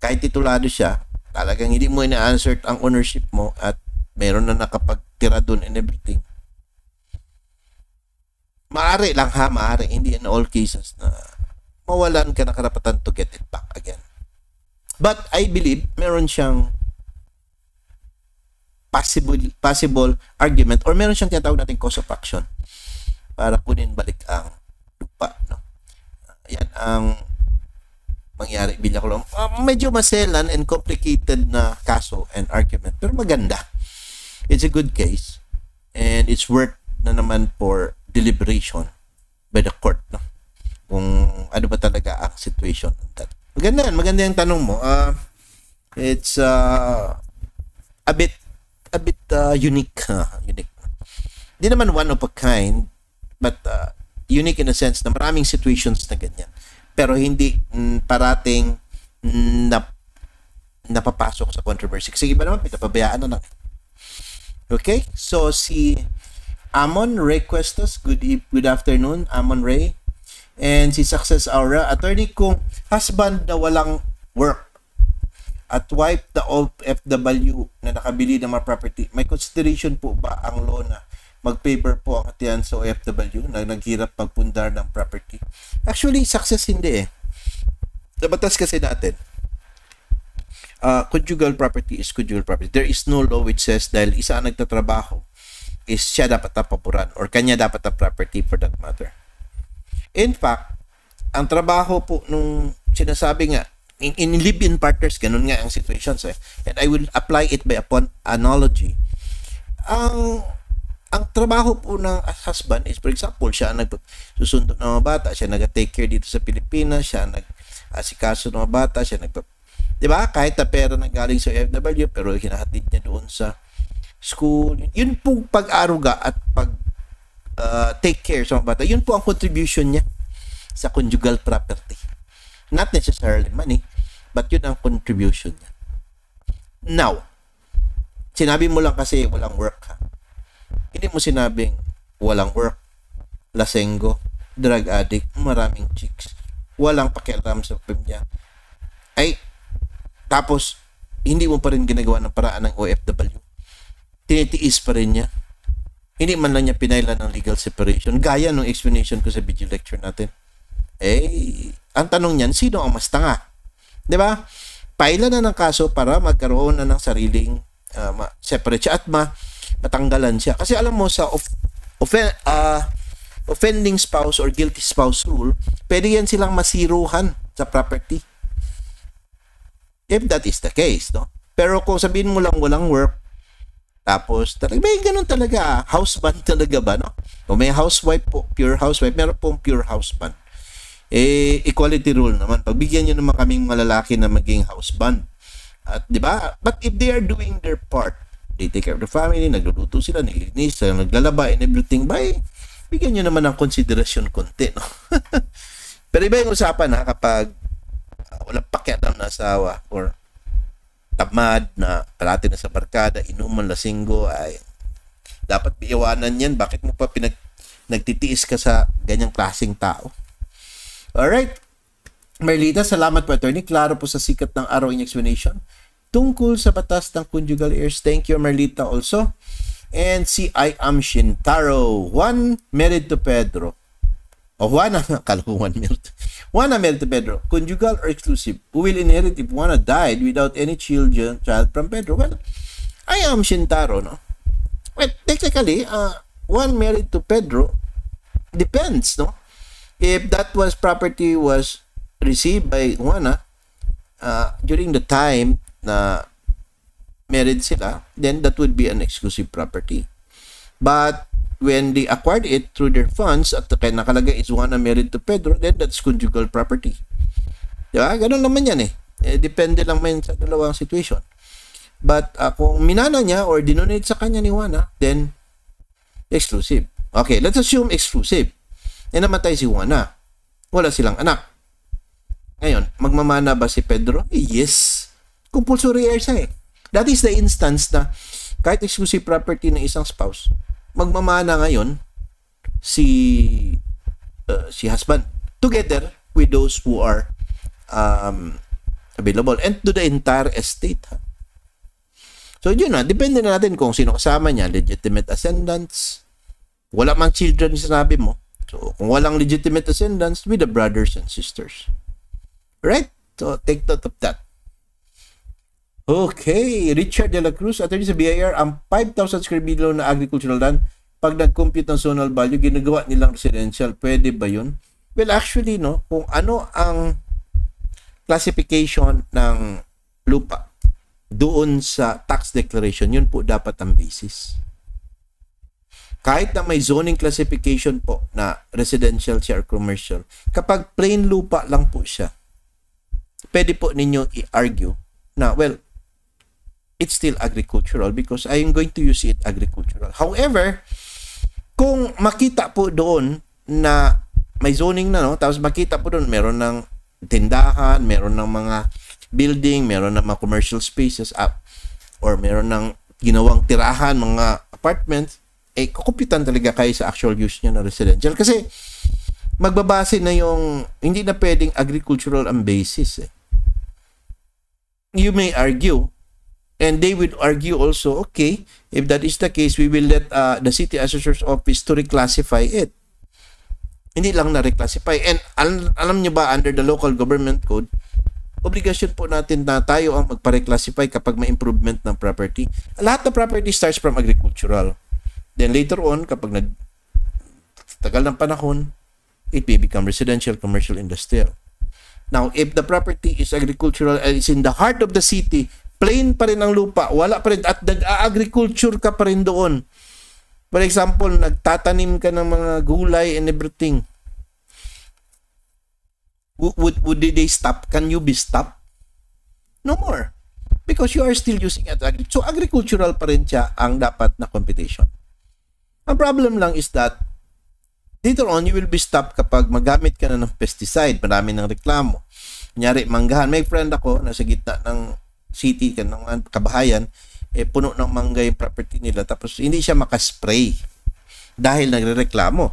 Speaker 1: kahit titulado siya, talagang hindi mo ina-answer ang ownership mo at meron na nakapagtira doon and everything. Maari lang ha, maari. Hindi in all cases na mawalan ka na karapatan to get it back again. But I believe meron siyang possible possible argument or meron siyang tinatawag natin cause of action para kunin balik ang lupa. No? Yan ang mangyari bilang kulong. Uh, ah, medyo maselan and complicated na kaso and argument pero maganda. It's a good case and it's worth na naman for deliberation by the court. No? Kung ano ba talaga ang situation. That. Maganda yan. Maganda yung tanong mo. Uh, it's uh, a bit a bit uh, unique. Uh, unique. Hindi naman one of a kind but uh, unique in a sense na maraming situations na ganyan. Pero hindi mm, parating mm, na napapasok sa controversy. Kasi iba naman, pinapabayaan na lang. Okay? So, si Amon Requestos good, e, good afternoon, Amon Ray. And si Success Aura, attorney kung husband na walang work at wife the OFW na nakabili ng mga property, may consideration po ba ang loan na mag paper po ako hatian sa OFW na naghirap magpundar ng property. Actually, success hindi eh. Sa batas kasi natin, uh, conjugal property is conjugal property. There is no law which says dahil isa ang nagtatrabaho is siya dapat ang or kanya dapat ang property for that matter. In fact, ang trabaho po nung sinasabi nga in, in live-in partners, ganun nga ang situations eh. And I will apply it by upon analogy. Ang um, ang trabaho po ng husband is, for example, siya ang susundot ng mga bata, siya nag-take care dito sa Pilipinas, siya nag-asikaso ng mga bata, siya nag Di ba? Kahit na pera na galing sa FW, pero hinahatid niya doon sa school. Yun po pag-aruga at pag uh, take care sa mga bata. Yun po ang contribution niya sa conjugal property. Not necessarily money, but yun ang contribution niya. Now, sinabi mo lang kasi walang work ka hindi mo sinabing walang work, lasengo, drug addict, maraming chicks, walang pakialam sa pamilya. Ay, tapos, hindi mo pa rin ginagawa ng paraan ng OFW. Tinitiis pa rin niya. Hindi man lang niya pinailan ng legal separation. Gaya nung explanation ko sa video lecture natin. Eh, ang tanong niyan, sino ang mas tanga? 'Di ba? Paila na ng kaso para magkaroon na ng sariling uh, ah, separate siya at ma natanggalan siya. Kasi alam mo, sa of, offen, uh, ah, offending spouse or guilty spouse rule, pwede yan silang masiruhan sa property. If that is the case, no? Pero kung sabihin mo lang walang work, tapos talaga, may ganun talaga, husband ah. <laughs> talaga ba, no? O may housewife po, pure housewife, meron pong pure husband. Eh, equality rule naman. Pagbigyan nyo naman kaming malalaki na maging husband. At 'di ba? But if they are doing their part, They take care of the family, nagluluto sila, nilinis, uh, naglalaba, and everything. By, bigyan nyo naman ng consideration konti, no? <laughs> Pero iba yung usapan, ha? Kapag uh, wala pakialam na asawa or tamad na parati na sa barkada, inuman, lasinggo, ay dapat iwanan yan. Bakit mo pa pinag nagtitiis ka sa ganyang klasing tao? Alright. Merlita, salamat po, attorney. Klaro po sa sikat ng araw in explanation tungkol sa batas ng conjugal heirs. Thank you, Merlita also. And si I am Shintaro, Juan married to Pedro. O oh, Juan, <laughs> akala Juan married. Juan married to Pedro, conjugal or exclusive, who will inherit if Juana died without any children child from Pedro. Well, I am Shintaro, no? Well, technically, uh, Juan married to Pedro depends, no? If that was property was received by Juana, uh, during the time na married sila, then that would be an exclusive property. But when they acquired it through their funds at the kaya nakalagay is Juana married to Pedro, then that's conjugal property. Di ba? Ganun naman yan eh. eh depende lang man sa dalawang situation. But uh, kung minana niya or dinonate sa kanya ni Juana, then exclusive. Okay, let's assume exclusive. E namatay si Juana. Wala silang anak. Ngayon, magmamana ba si Pedro? Eh, yes compulsory heir siya eh. That is the instance na kahit exclusive property ng isang spouse, magmamana ngayon si uh, si husband together with those who are um, available and to the entire estate. Ha? So yun na, depende na natin kung sino kasama niya, legitimate ascendants, wala mang children sinabi mo. So kung walang legitimate ascendants with the brothers and sisters. Right? So take note of that. Okay, Richard De La Cruz, attorney sa BIR, ang 5,000 square meter na agricultural land, pag nag-compute ng zonal value, ginagawa nilang residential. Pwede ba yun? Well, actually, no, kung ano ang classification ng lupa doon sa tax declaration, yun po dapat ang basis kahit na may zoning classification po na residential siya or commercial, kapag plain lupa lang po siya, pwede po ninyo i-argue na, well, it's still agricultural because I am going to use it agricultural. However, kung makita po doon na may zoning na, no? tapos makita po doon meron ng tindahan, meron ng mga building, meron ng mga commercial spaces up, or meron ng ginawang tirahan, mga apartments, eh, kukupitan talaga kayo sa actual use niya na residential. Kasi, magbabase na yung, hindi na pwedeng agricultural ang basis. Eh. You may argue And they would argue also, okay, if that is the case, we will let uh, the city assessor's office to reclassify it. Hindi lang na-reclassify. And al alam nyo ba, under the local government code, obligation po natin na tayo ang magpa-reclassify kapag may improvement ng property. Lahat ng property starts from agricultural. Then later on, kapag nag tagal ng panahon, it may become residential, commercial, industrial. Now, if the property is agricultural and uh, it's in the heart of the city, plain pa rin ang lupa, wala pa rin, at nag-agriculture ka pa rin doon. For example, nagtatanim ka ng mga gulay and everything. Would, would, would they stop? Can you be stopped? No more. Because you are still using it. So, agricultural pa rin siya ang dapat na competition. Ang problem lang is that later on, you will be stopped kapag magamit ka na ng pesticide. Marami ng reklamo. Kunyari, manggahan. May friend ako na sa gitna ng city, ng mga kabahayan, eh, puno ng mangga yung property nila. Tapos, hindi siya makaspray dahil nagre-reklamo.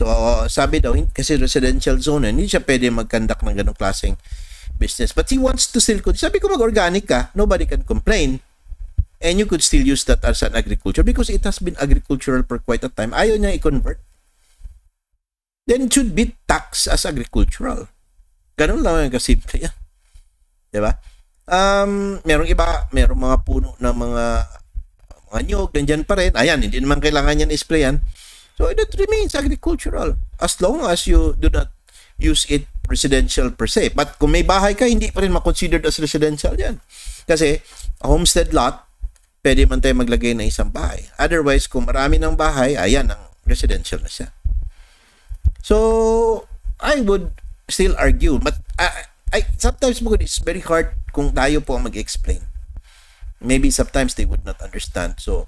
Speaker 1: So, sabi daw, kasi residential zone, eh, hindi siya pwede mag-conduct ng ganong klaseng business. But he wants to still continue. Sabi ko, mag-organic ka, nobody can complain. And you could still use that as an agriculture because it has been agricultural for quite a time. Ayaw niya i-convert. Then it should be taxed as agricultural. Ganun lang yung kasimple yan. Diba? Um, merong iba, merong mga puno na mga mga nyog, nandyan pa rin. Ayan, hindi naman kailangan i-spray yan isprayan. So that remains agricultural as long as you do not use it residential per se. But kung may bahay ka, hindi pa rin makonsidered as residential yan. Kasi a homestead lot, pwede man tayo maglagay ng isang bahay. Otherwise, kung marami ng bahay, ayan, ang residential na siya. So, I would still argue, but uh, I sometimes po it's very hard kung tayo po ang mag-explain. Maybe sometimes they would not understand. So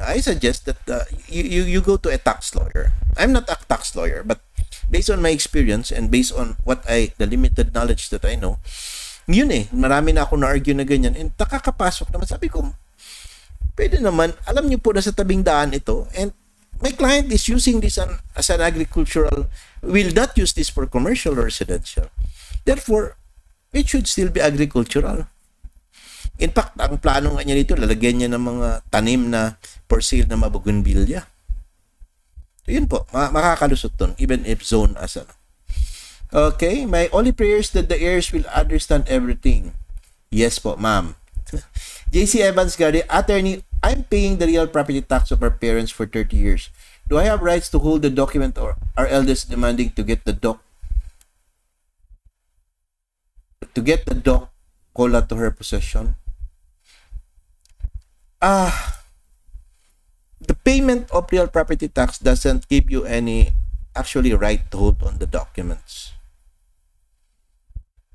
Speaker 1: I suggest that uh, you, you you go to a tax lawyer. I'm not a tax lawyer, but based on my experience and based on what I the limited knowledge that I know, yun eh, marami na ako na-argue na ganyan and nakakapasok naman. Sabi ko, pwede naman, alam niyo po na sa tabing daan ito and my client is using this an, as an agricultural, will not use this for commercial or residential. Therefore, it should still be agricultural. In fact, ang plano nga niya dito, lalagyan niya ng mga tanim na for sale na mabugunbilya. So, yun po, makakalusot dun, even if zone as ano. Okay, my only prayers that the heirs will understand everything. Yes po, ma'am. <laughs> JC Evans Gary, attorney, I'm paying the real property tax of our parents for 30 years. Do I have rights to hold the document or our eldest demanding to get the doc to get the dog cola to her possession. Ah, the payment of real property tax doesn't give you any actually right to hold on the documents.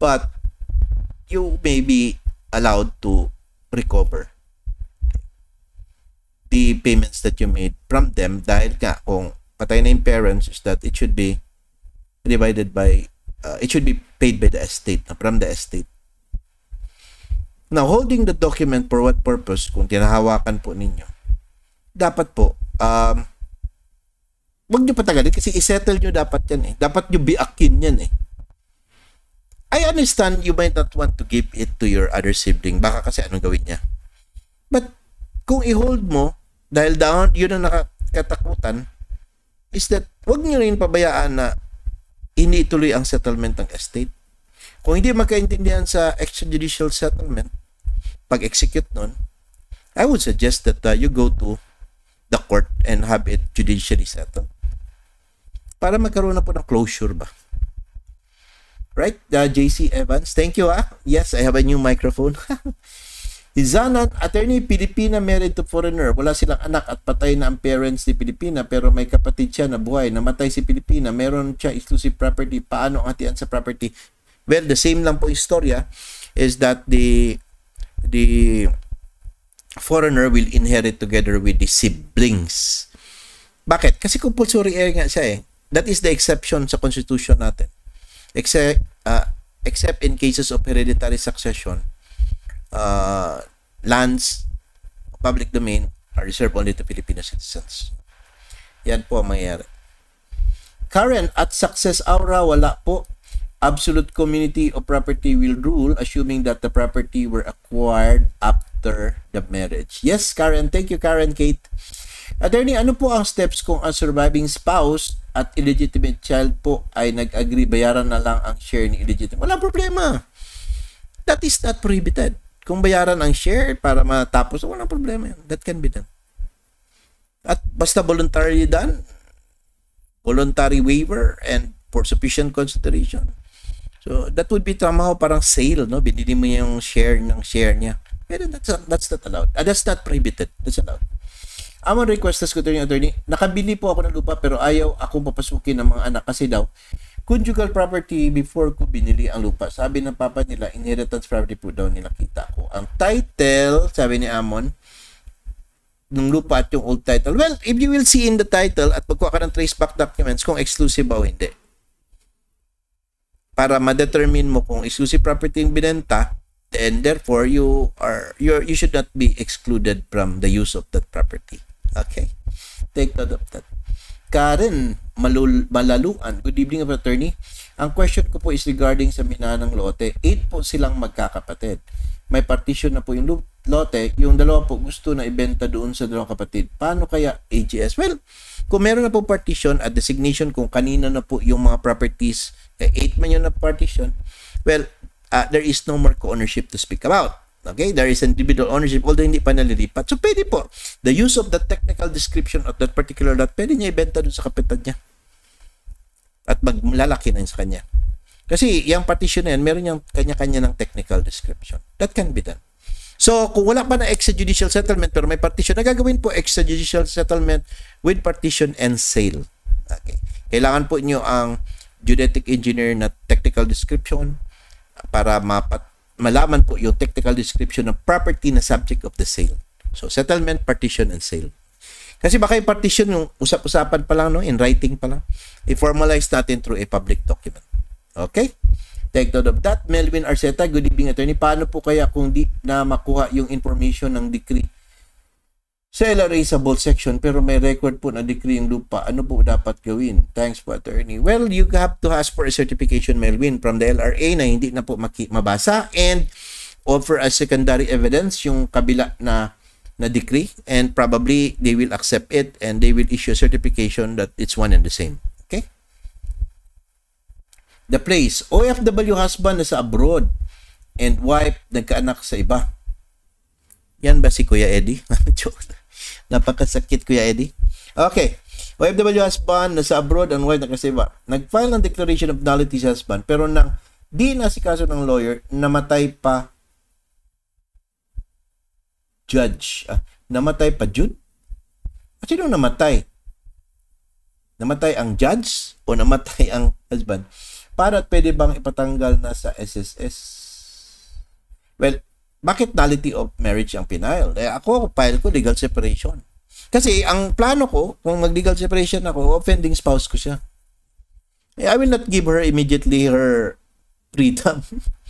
Speaker 1: But you may be allowed to recover the payments that you made from them dahil nga kung patay na yung parents is that it should be divided by uh, it should be paid by the estate, from the estate. Now, holding the document for what purpose kung tinahawakan po ninyo? Dapat po, um, wag nyo patagalin kasi i-settle niyo dapat yan eh. Dapat nyo biakin yan eh. I understand you might not want to give it to your other sibling. Baka kasi anong gawin niya. But kung i-hold mo, dahil down, yun ang nakakatakutan, is that wag niyo rin pabayaan na hindi ituloy ang settlement ng estate. Kung hindi magkaintindihan sa extrajudicial settlement, pag-execute nun, I would suggest that uh, you go to the court and have it judicially settled. Para magkaroon na po ng closure ba? Right, uh, JC Evans. Thank you ah. Yes, I have a new microphone. <laughs> Tizanan, attorney, Pilipina married to foreigner. Wala silang anak at patay na ang parents ni Pilipina pero may kapatid siya na buhay. Namatay si Pilipina, meron siya exclusive property. Paano ang hatian sa property? Well, the same lang po istorya is that the the foreigner will inherit together with the siblings. Bakit? Kasi compulsory heir nga siya eh. That is the exception sa constitution natin. Except, uh, except in cases of hereditary succession, uh, lands, public domain, are reserved only to Filipino citizens. Yan po ang mangyayari. Current at success aura, wala po. Absolute community of property will rule assuming that the property were acquired after the marriage. Yes, Karen. Thank you, Karen Kate. Attorney, ano po ang steps kung ang surviving spouse at illegitimate child po ay nag-agree bayaran na lang ang share ni illegitimate? Walang problema. That is not prohibited. Kung bayaran ang share para matapos, walang problema yun. That can be done. At basta voluntary done, voluntary waiver, and for sufficient consideration. So, that would be somehow parang sale, no? Binili mo yung share ng share niya. Pero that's, that's not allowed. Uh, that's not prohibited. That's allowed. Ang request na scooter yung attorney, nakabili po ako ng lupa pero ayaw akong papasukin ng mga anak kasi daw conjugal property before ko binili ang lupa. Sabi ng papa nila, inheritance property po daw nila kita ko. Ang title, sabi ni Amon, ng lupa at yung old title. Well, if you will see in the title at magkuha ka ng traceback documents kung exclusive ba o hindi. Para ma-determine mo kung exclusive property yung binenta, and therefore you are you you should not be excluded from the use of that property. Okay? Take note of that. Karen, malul- malaluan. Good evening, attorney. Ang question ko po is regarding sa minanang lote. Eight po silang magkakapatid. May partition na po yung lote. Yung dalawa po gusto na ibenta doon sa dalawang kapatid. Paano kaya AGS? Well, kung meron na po partition at designation kung kanina na po yung mga properties, eh, eight man yun na partition, well, uh, there is no more co-ownership to speak about. Okay, there is individual ownership although hindi pa nalilipat. So pwede po, the use of the technical description of that particular lot, pwede niya ibenta dun sa kapitan niya. At maglalaki na yun sa kanya. Kasi yung partition na yan, meron yung kanya-kanya ng technical description. That can be done. So, kung wala pa na extrajudicial settlement pero may partition, nagagawin po extrajudicial settlement with partition and sale. Okay. Kailangan po inyo ang geodetic engineer na technical description para mapat malaman po yung technical description ng property na subject of the sale. So, settlement, partition, and sale. Kasi baka yung partition, yung usap-usapan pa lang, no? in writing pa lang, i-formalize natin through a public document. Okay? Take note of that. Melvin Arceta, good evening attorney. Paano po kaya kung di na makuha yung information ng decree sa erasable section, pero may record po na decree yung lupa, ano po dapat gawin? Thanks po, attorney. Well, you have to ask for a certification, Melvin, from the LRA na hindi na po mabasa and offer as secondary evidence yung kabila na na decree and probably they will accept it and they will issue a certification that it's one and the same. Okay? The place, OFW husband nasa abroad and wife nagkaanak sa iba. Yan ba si Kuya Eddie? <laughs> Joke. Napakasakit, Kuya Eddie. Okay. OFW husband, sa abroad, and wife nakasiba. Nag-file ng declaration of nullity sa husband, pero nang di kaso ng lawyer, namatay pa judge. Ah, namatay pa judge? At sino namatay? Namatay ang judge o namatay ang husband? Para at pwede bang ipatanggal na sa SSS? Well, bakit nullity of marriage ang pinile? Eh, ako, file ko legal separation. Kasi ang plano ko, kung mag-legal separation ako, offending spouse ko siya. Eh, I will not give her immediately her freedom.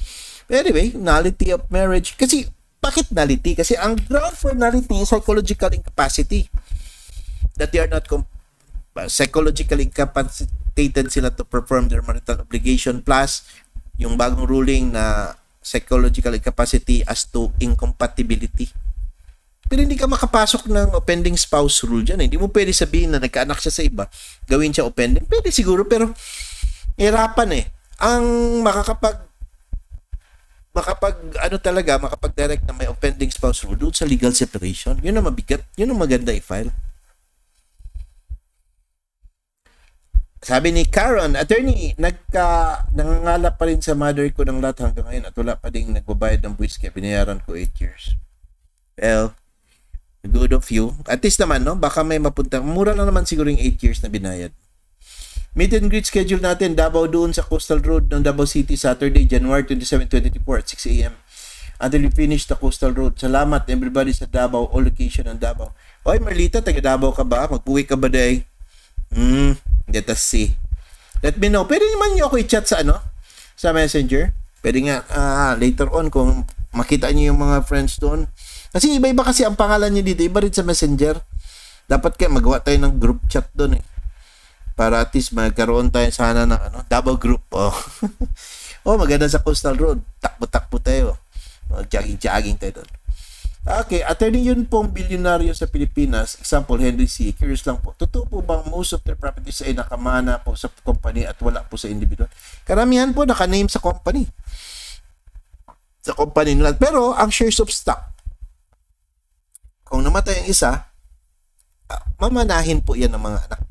Speaker 1: <laughs> anyway, nullity of marriage. Kasi, bakit nullity? Kasi ang ground for nullity is psychological incapacity. That they are not psychologically incapacitated sila to perform their marital obligation plus yung bagong ruling na psychological incapacity as to incompatibility. Pero hindi ka makapasok ng offending spouse rule dyan. Eh. Hindi mo pwede sabihin na nagkaanak siya sa iba, gawin siya offending. Pwede siguro, pero hirapan eh. Ang makakapag makapag ano talaga makapag direct na may offending spouse rule doon sa legal separation yun ang mabigat yun ang maganda i-file Sabi ni Karen, attorney, nagka, nangangalap pa rin sa mother ko ng lahat hanggang ngayon at wala pa ding nagbabayad ng buwis kaya binayaran ko 8 years. Well, good of you. At least naman, no? baka may mapunta. Mura lang naman siguro yung 8 years na binayad. Meet and greet schedule natin, Davao doon sa Coastal Road ng Davao City, Saturday, January 27, 2024 at 6 a.m. Until we finish the Coastal Road. Salamat everybody sa Davao, all location ng Davao. Oy, Marlita, taga Davao ka ba? Magpuwi ka ba day? Hmm. Let us see. Let me know. Pwede naman nyo ako i-chat sa ano? Sa messenger. Pwede nga uh, later on kung makita nyo yung mga friends doon. Kasi iba-iba kasi ang pangalan nyo dito. Iba rin sa messenger. Dapat kaya magawa tayo ng group chat doon eh. Para at least magkaroon tayo sana ng ano, double group. Oh. <laughs> oh, maganda sa Coastal Road. Takbo-takbo tayo. Oh, jogging-jogging tayo doon. Okay, attorney yun pong bilyonaryo sa Pilipinas, example Henry C. Curious lang po, totoo po bang most of their properties ay nakamana po sa company at wala po sa individual? Karamihan po nakaname sa company. Sa company nila. Pero ang shares of stock, kung namatay ang isa, ah, mamanahin po yan ng mga anak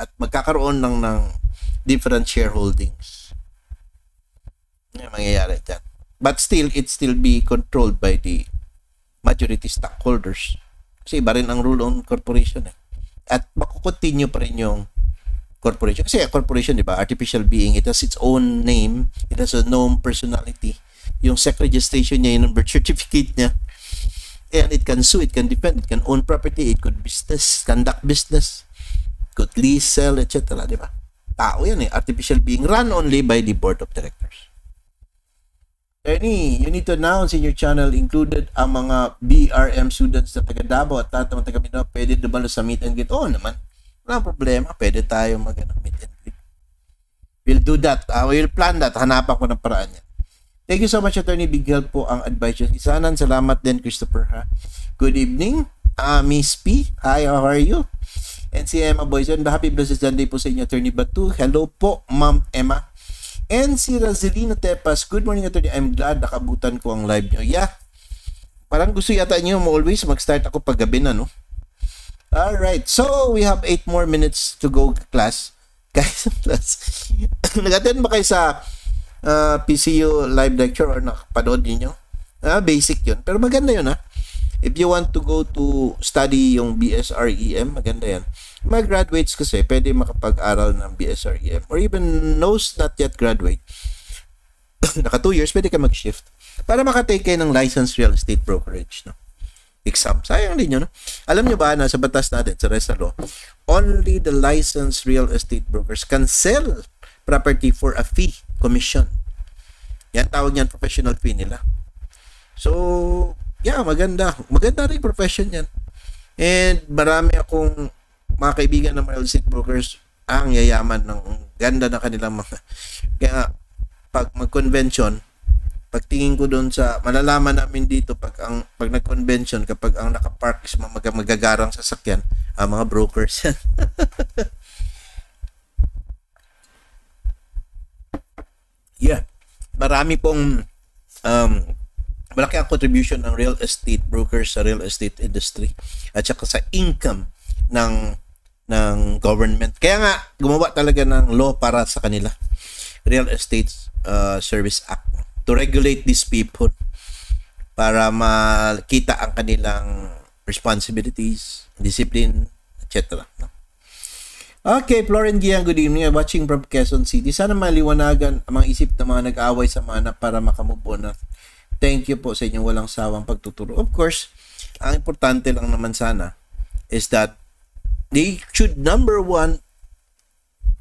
Speaker 1: at magkakaroon ng, ng different shareholdings. Yan mangyayari dyan. But still, it still be controlled by the majority stockholders. Kasi iba rin ang rule on corporation eh. At makukontinue pa rin yung corporation. Kasi a corporation, di ba, artificial being, it has its own name, it has a known personality. Yung SEC registration niya, yung birth <laughs> certificate niya. And it can sue, it can defend, it can own property, it could business, conduct business, could lease, sell, etc. Di ba? Tao yan eh, artificial being run only by the board of directors. Any, you need to announce in your channel included ang mga BRM students sa taga Davao at lahat taga Mindanao. Pwede ba sa meet and greet? Oo naman. Wala problema. Pwede tayo mag ano, meet and greet. We'll do that. Uh, we'll plan that. Hanapan ko ng paraan yan. Thank you so much, Attorney. Big help po ang advice niya. Isanan, salamat din, Christopher. Ha? Good evening, uh, Miss P. Hi, how are you? And si Emma Boyson, happy blessed Sunday po sa inyo, Attorney Batu. Hello po, Ma'am Emma. And si Razelino Tepas, good morning attorney. I'm glad nakabutan ko ang live niyo. Yeah. Parang gusto yata niyo mo always mag-start ako pag gabi na, no? right. so we have 8 more minutes to go class. <laughs> Guys, class. <laughs> Nag-attend ba kayo sa uh, PCU live lecture or nakapanood niyo? Ah, basic yun. Pero maganda yun, ha? If you want to go to study yung BSREM, maganda yan mga graduates kasi pwede makapag-aral ng BSREM or even knows not yet graduate <coughs> naka 2 years pwede ka mag-shift para makatake kayo ng licensed real estate brokerage no exam sayang din yun no? alam nyo ba na sa batas natin sa RESA law only the licensed real estate brokers can sell property for a fee commission yan tawag niyan professional fee nila so yeah maganda maganda rin profession yan and marami akong mga kaibigan ng mga illicit brokers, ang yayaman ng ganda na kanilang mga. <laughs> Kaya pag mag-convention, pagtingin ko doon sa malalaman namin dito pag ang pag nag-convention kapag ang nakapark is mga magagarang sasakyan, ang mga brokers <laughs> yeah. Marami pong um, malaki ang contribution ng real estate brokers sa real estate industry at saka sa income ng ng government. Kaya nga, gumawa talaga ng law para sa kanila. Real Estate uh, Service Act to regulate these people para makita ang kanilang responsibilities, discipline, etc. Okay, Florin Gian, good evening. I'm watching from Quezon City. Sana maliwanagan ang mga isip ng mga nag-away sa mana para makamove on. Thank you po sa inyong walang sawang pagtuturo. Of course, ang importante lang naman sana is that they should number one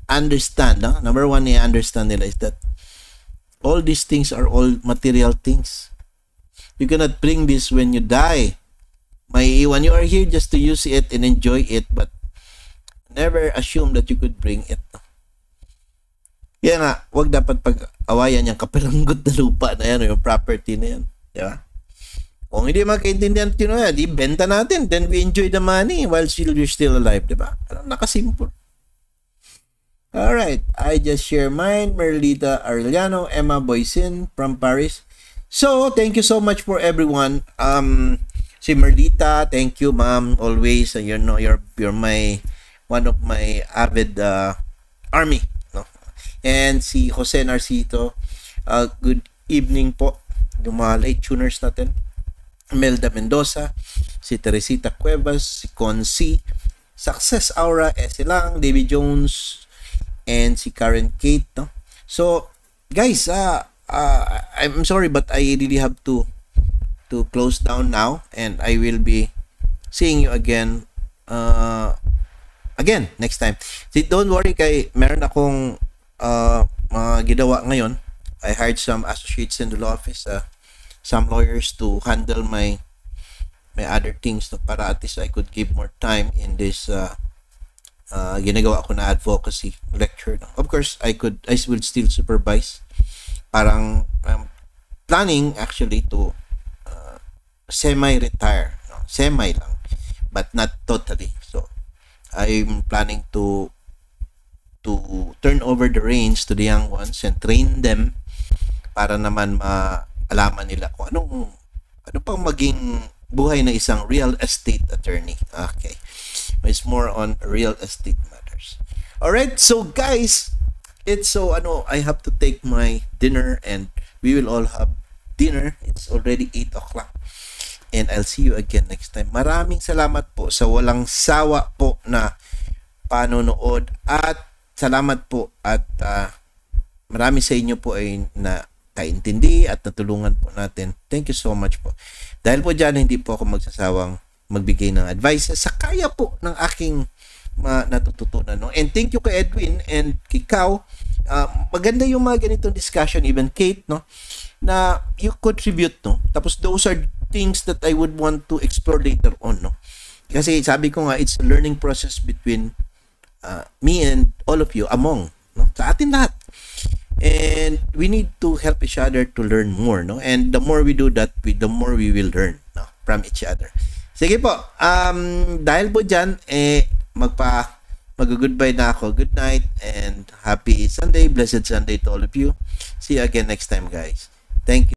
Speaker 1: understand no? number one i understand nila is that all these things are all material things you cannot bring this when you die may iwan you are here just to use it and enjoy it but never assume that you could bring it yan na wag dapat pag-awayan yung kapalanggot na lupa na yan yung property na yan di ba kung hindi makaintindihan at kinuha, di benta natin. Then we enjoy the money while still, we're still alive, di ba? Parang nakasimple. Alright, I just share mine. Merlita Arellano, Emma Boysin from Paris. So, thank you so much for everyone. Um, si Merlita, thank you ma'am always. You know, you're, you're my, one of my avid uh, army. No? And si Jose Narcito, uh, good evening po. Yung mga late tuners natin. Melda Mendoza, si Teresita Cuevas, si Conci, Success Aura, Esilang, eh, David Jones, and si Karen Kate. No? So, guys, uh, uh, I'm sorry but I really have to to close down now and I will be seeing you again uh, again next time. So, don't worry kay meron akong uh, uh, ginawa ngayon. I hired some associates in the law office. Uh, some lawyers to handle my my other things to para at least I could give more time in this uh, uh, ginagawa ko na advocacy lecture. Of course, I could I will still supervise. Parang um, planning actually to uh, semi-retire. No? Semi lang. But not totally. So, I'm planning to to turn over the reins to the young ones and train them para naman ma alaman nila kung anong ano pang maging buhay ng isang real estate attorney. Okay. It's more on real estate matters. All right, so guys, it's so ano, I have to take my dinner and we will all have dinner. It's already 8 o'clock. And I'll see you again next time. Maraming salamat po sa walang sawa po na panonood at salamat po at uh, marami sa inyo po ay na kaintindi at natulungan po natin. Thank you so much po. Dahil po dyan, hindi po ako magsasawang magbigay ng advice sa kaya po ng aking ma natututunan. No? And thank you kay Edwin and kay Kao. Uh, maganda yung mga ganitong discussion, even Kate, no? na you contribute. No? Tapos those are things that I would want to explore later on. No? Kasi sabi ko nga, it's a learning process between uh, me and all of you, among, no? sa atin lahat and we need to help each other to learn more no and the more we do that we, the more we will learn no from each other sige po um dahil po diyan eh magpa mag-goodbye na ako good night and happy Sunday blessed Sunday to all of you see you again next time guys thank you